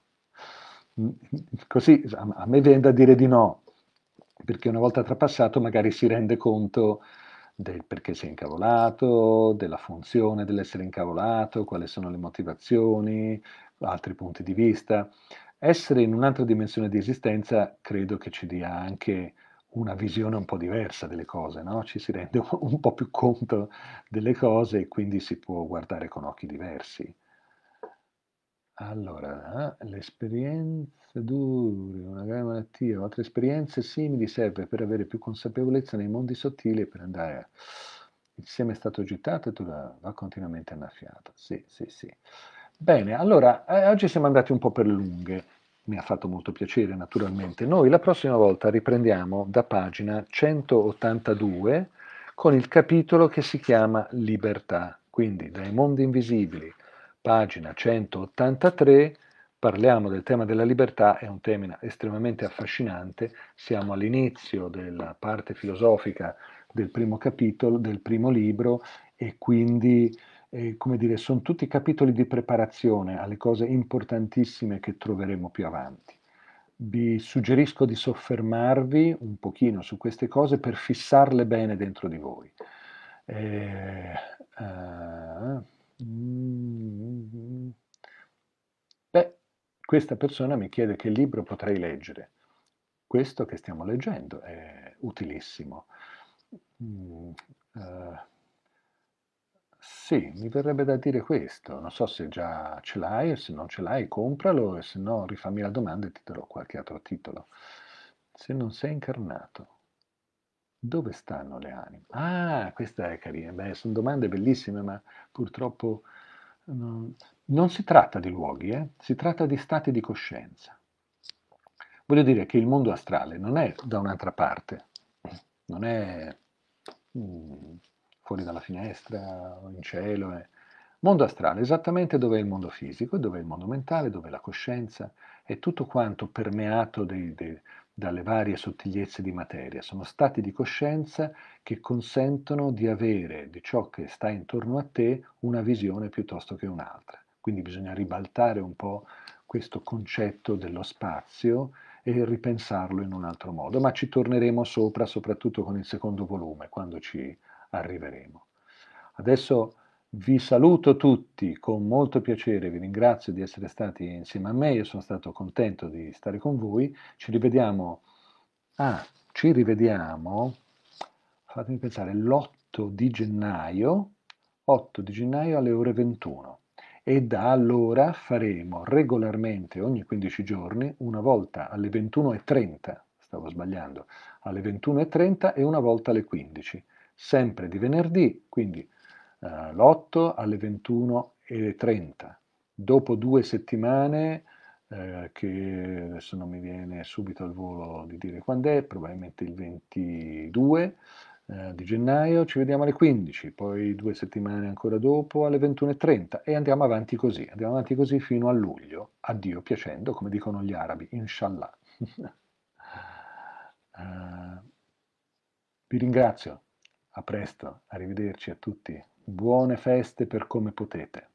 Così a me viene da dire di no, perché una volta trapassato magari si rende conto del perché sei incavolato, della funzione dell'essere incavolato, quali sono le motivazioni, altri punti di vista. Essere in un'altra dimensione di esistenza credo che ci dia anche una visione un po' diversa delle cose, no? ci si rende [LAUGHS] un po' più conto delle cose e quindi si può guardare con occhi diversi. Allora, eh, le esperienze dure, una grave malattia o altre esperienze simili serve per avere più consapevolezza nei mondi sottili e per andare a... Il seme è stato gettato e tu va continuamente annaffiato. Sì, sì, sì. Bene, allora, eh, oggi siamo andati un po' per le lunghe. Mi ha fatto molto piacere, naturalmente. Noi la prossima volta riprendiamo da pagina 182 con il capitolo che si chiama Libertà, quindi dai mondi invisibili pagina 183, parliamo del tema della libertà, è un tema estremamente affascinante, siamo all'inizio della parte filosofica del primo capitolo, del primo libro e quindi eh, come dire, sono tutti capitoli di preparazione alle cose importantissime che troveremo più avanti. Vi suggerisco di soffermarvi un pochino su queste cose per fissarle bene dentro di voi. Eh, eh, Mm-hmm. Beh, questa persona mi chiede che libro potrei leggere. Questo che stiamo leggendo è utilissimo. Mm, eh, sì, mi verrebbe da dire questo. Non so se già ce l'hai, se non ce l'hai compralo e se no rifammi la domanda e ti darò qualche altro titolo. Se non sei incarnato dove stanno le anime? Ah, questa è carina, beh, sono domande bellissime, ma purtroppo non, non si tratta di luoghi, eh? si tratta di stati di coscienza. Voglio dire che il mondo astrale non è da un'altra parte, non è mm, fuori dalla finestra o in cielo. Eh. Mondo astrale, esattamente dove è il mondo fisico, dove è il mondo mentale, dove è la coscienza, è tutto quanto permeato dei, dei, dalle varie sottigliezze di materia, sono stati di coscienza che consentono di avere di ciò che sta intorno a te una visione piuttosto che un'altra. Quindi bisogna ribaltare un po' questo concetto dello spazio e ripensarlo in un altro modo, ma ci torneremo sopra soprattutto con il secondo volume, quando ci arriveremo. Adesso vi saluto tutti con molto piacere, vi ringrazio di essere stati insieme a me, io sono stato contento di stare con voi, ci rivediamo, ah, ci rivediamo, fatemi pensare, l'8 di gennaio, 8 di gennaio alle ore 21 e da allora faremo regolarmente ogni 15 giorni, una volta alle 21.30, stavo sbagliando, alle 21.30 e una volta alle 15, sempre di venerdì, quindi eh, l'8 alle 21.30. Dopo due settimane, eh, che adesso non mi viene subito al volo di dire quando è, probabilmente il 22 eh, di gennaio, ci vediamo alle 15, poi due settimane ancora dopo alle 21.30 e andiamo avanti così, andiamo avanti così fino a luglio, addio piacendo, come dicono gli arabi, inshallah. uh, [LAUGHS] vi ringrazio, a presto, arrivederci a tutti. Buone feste per come potete.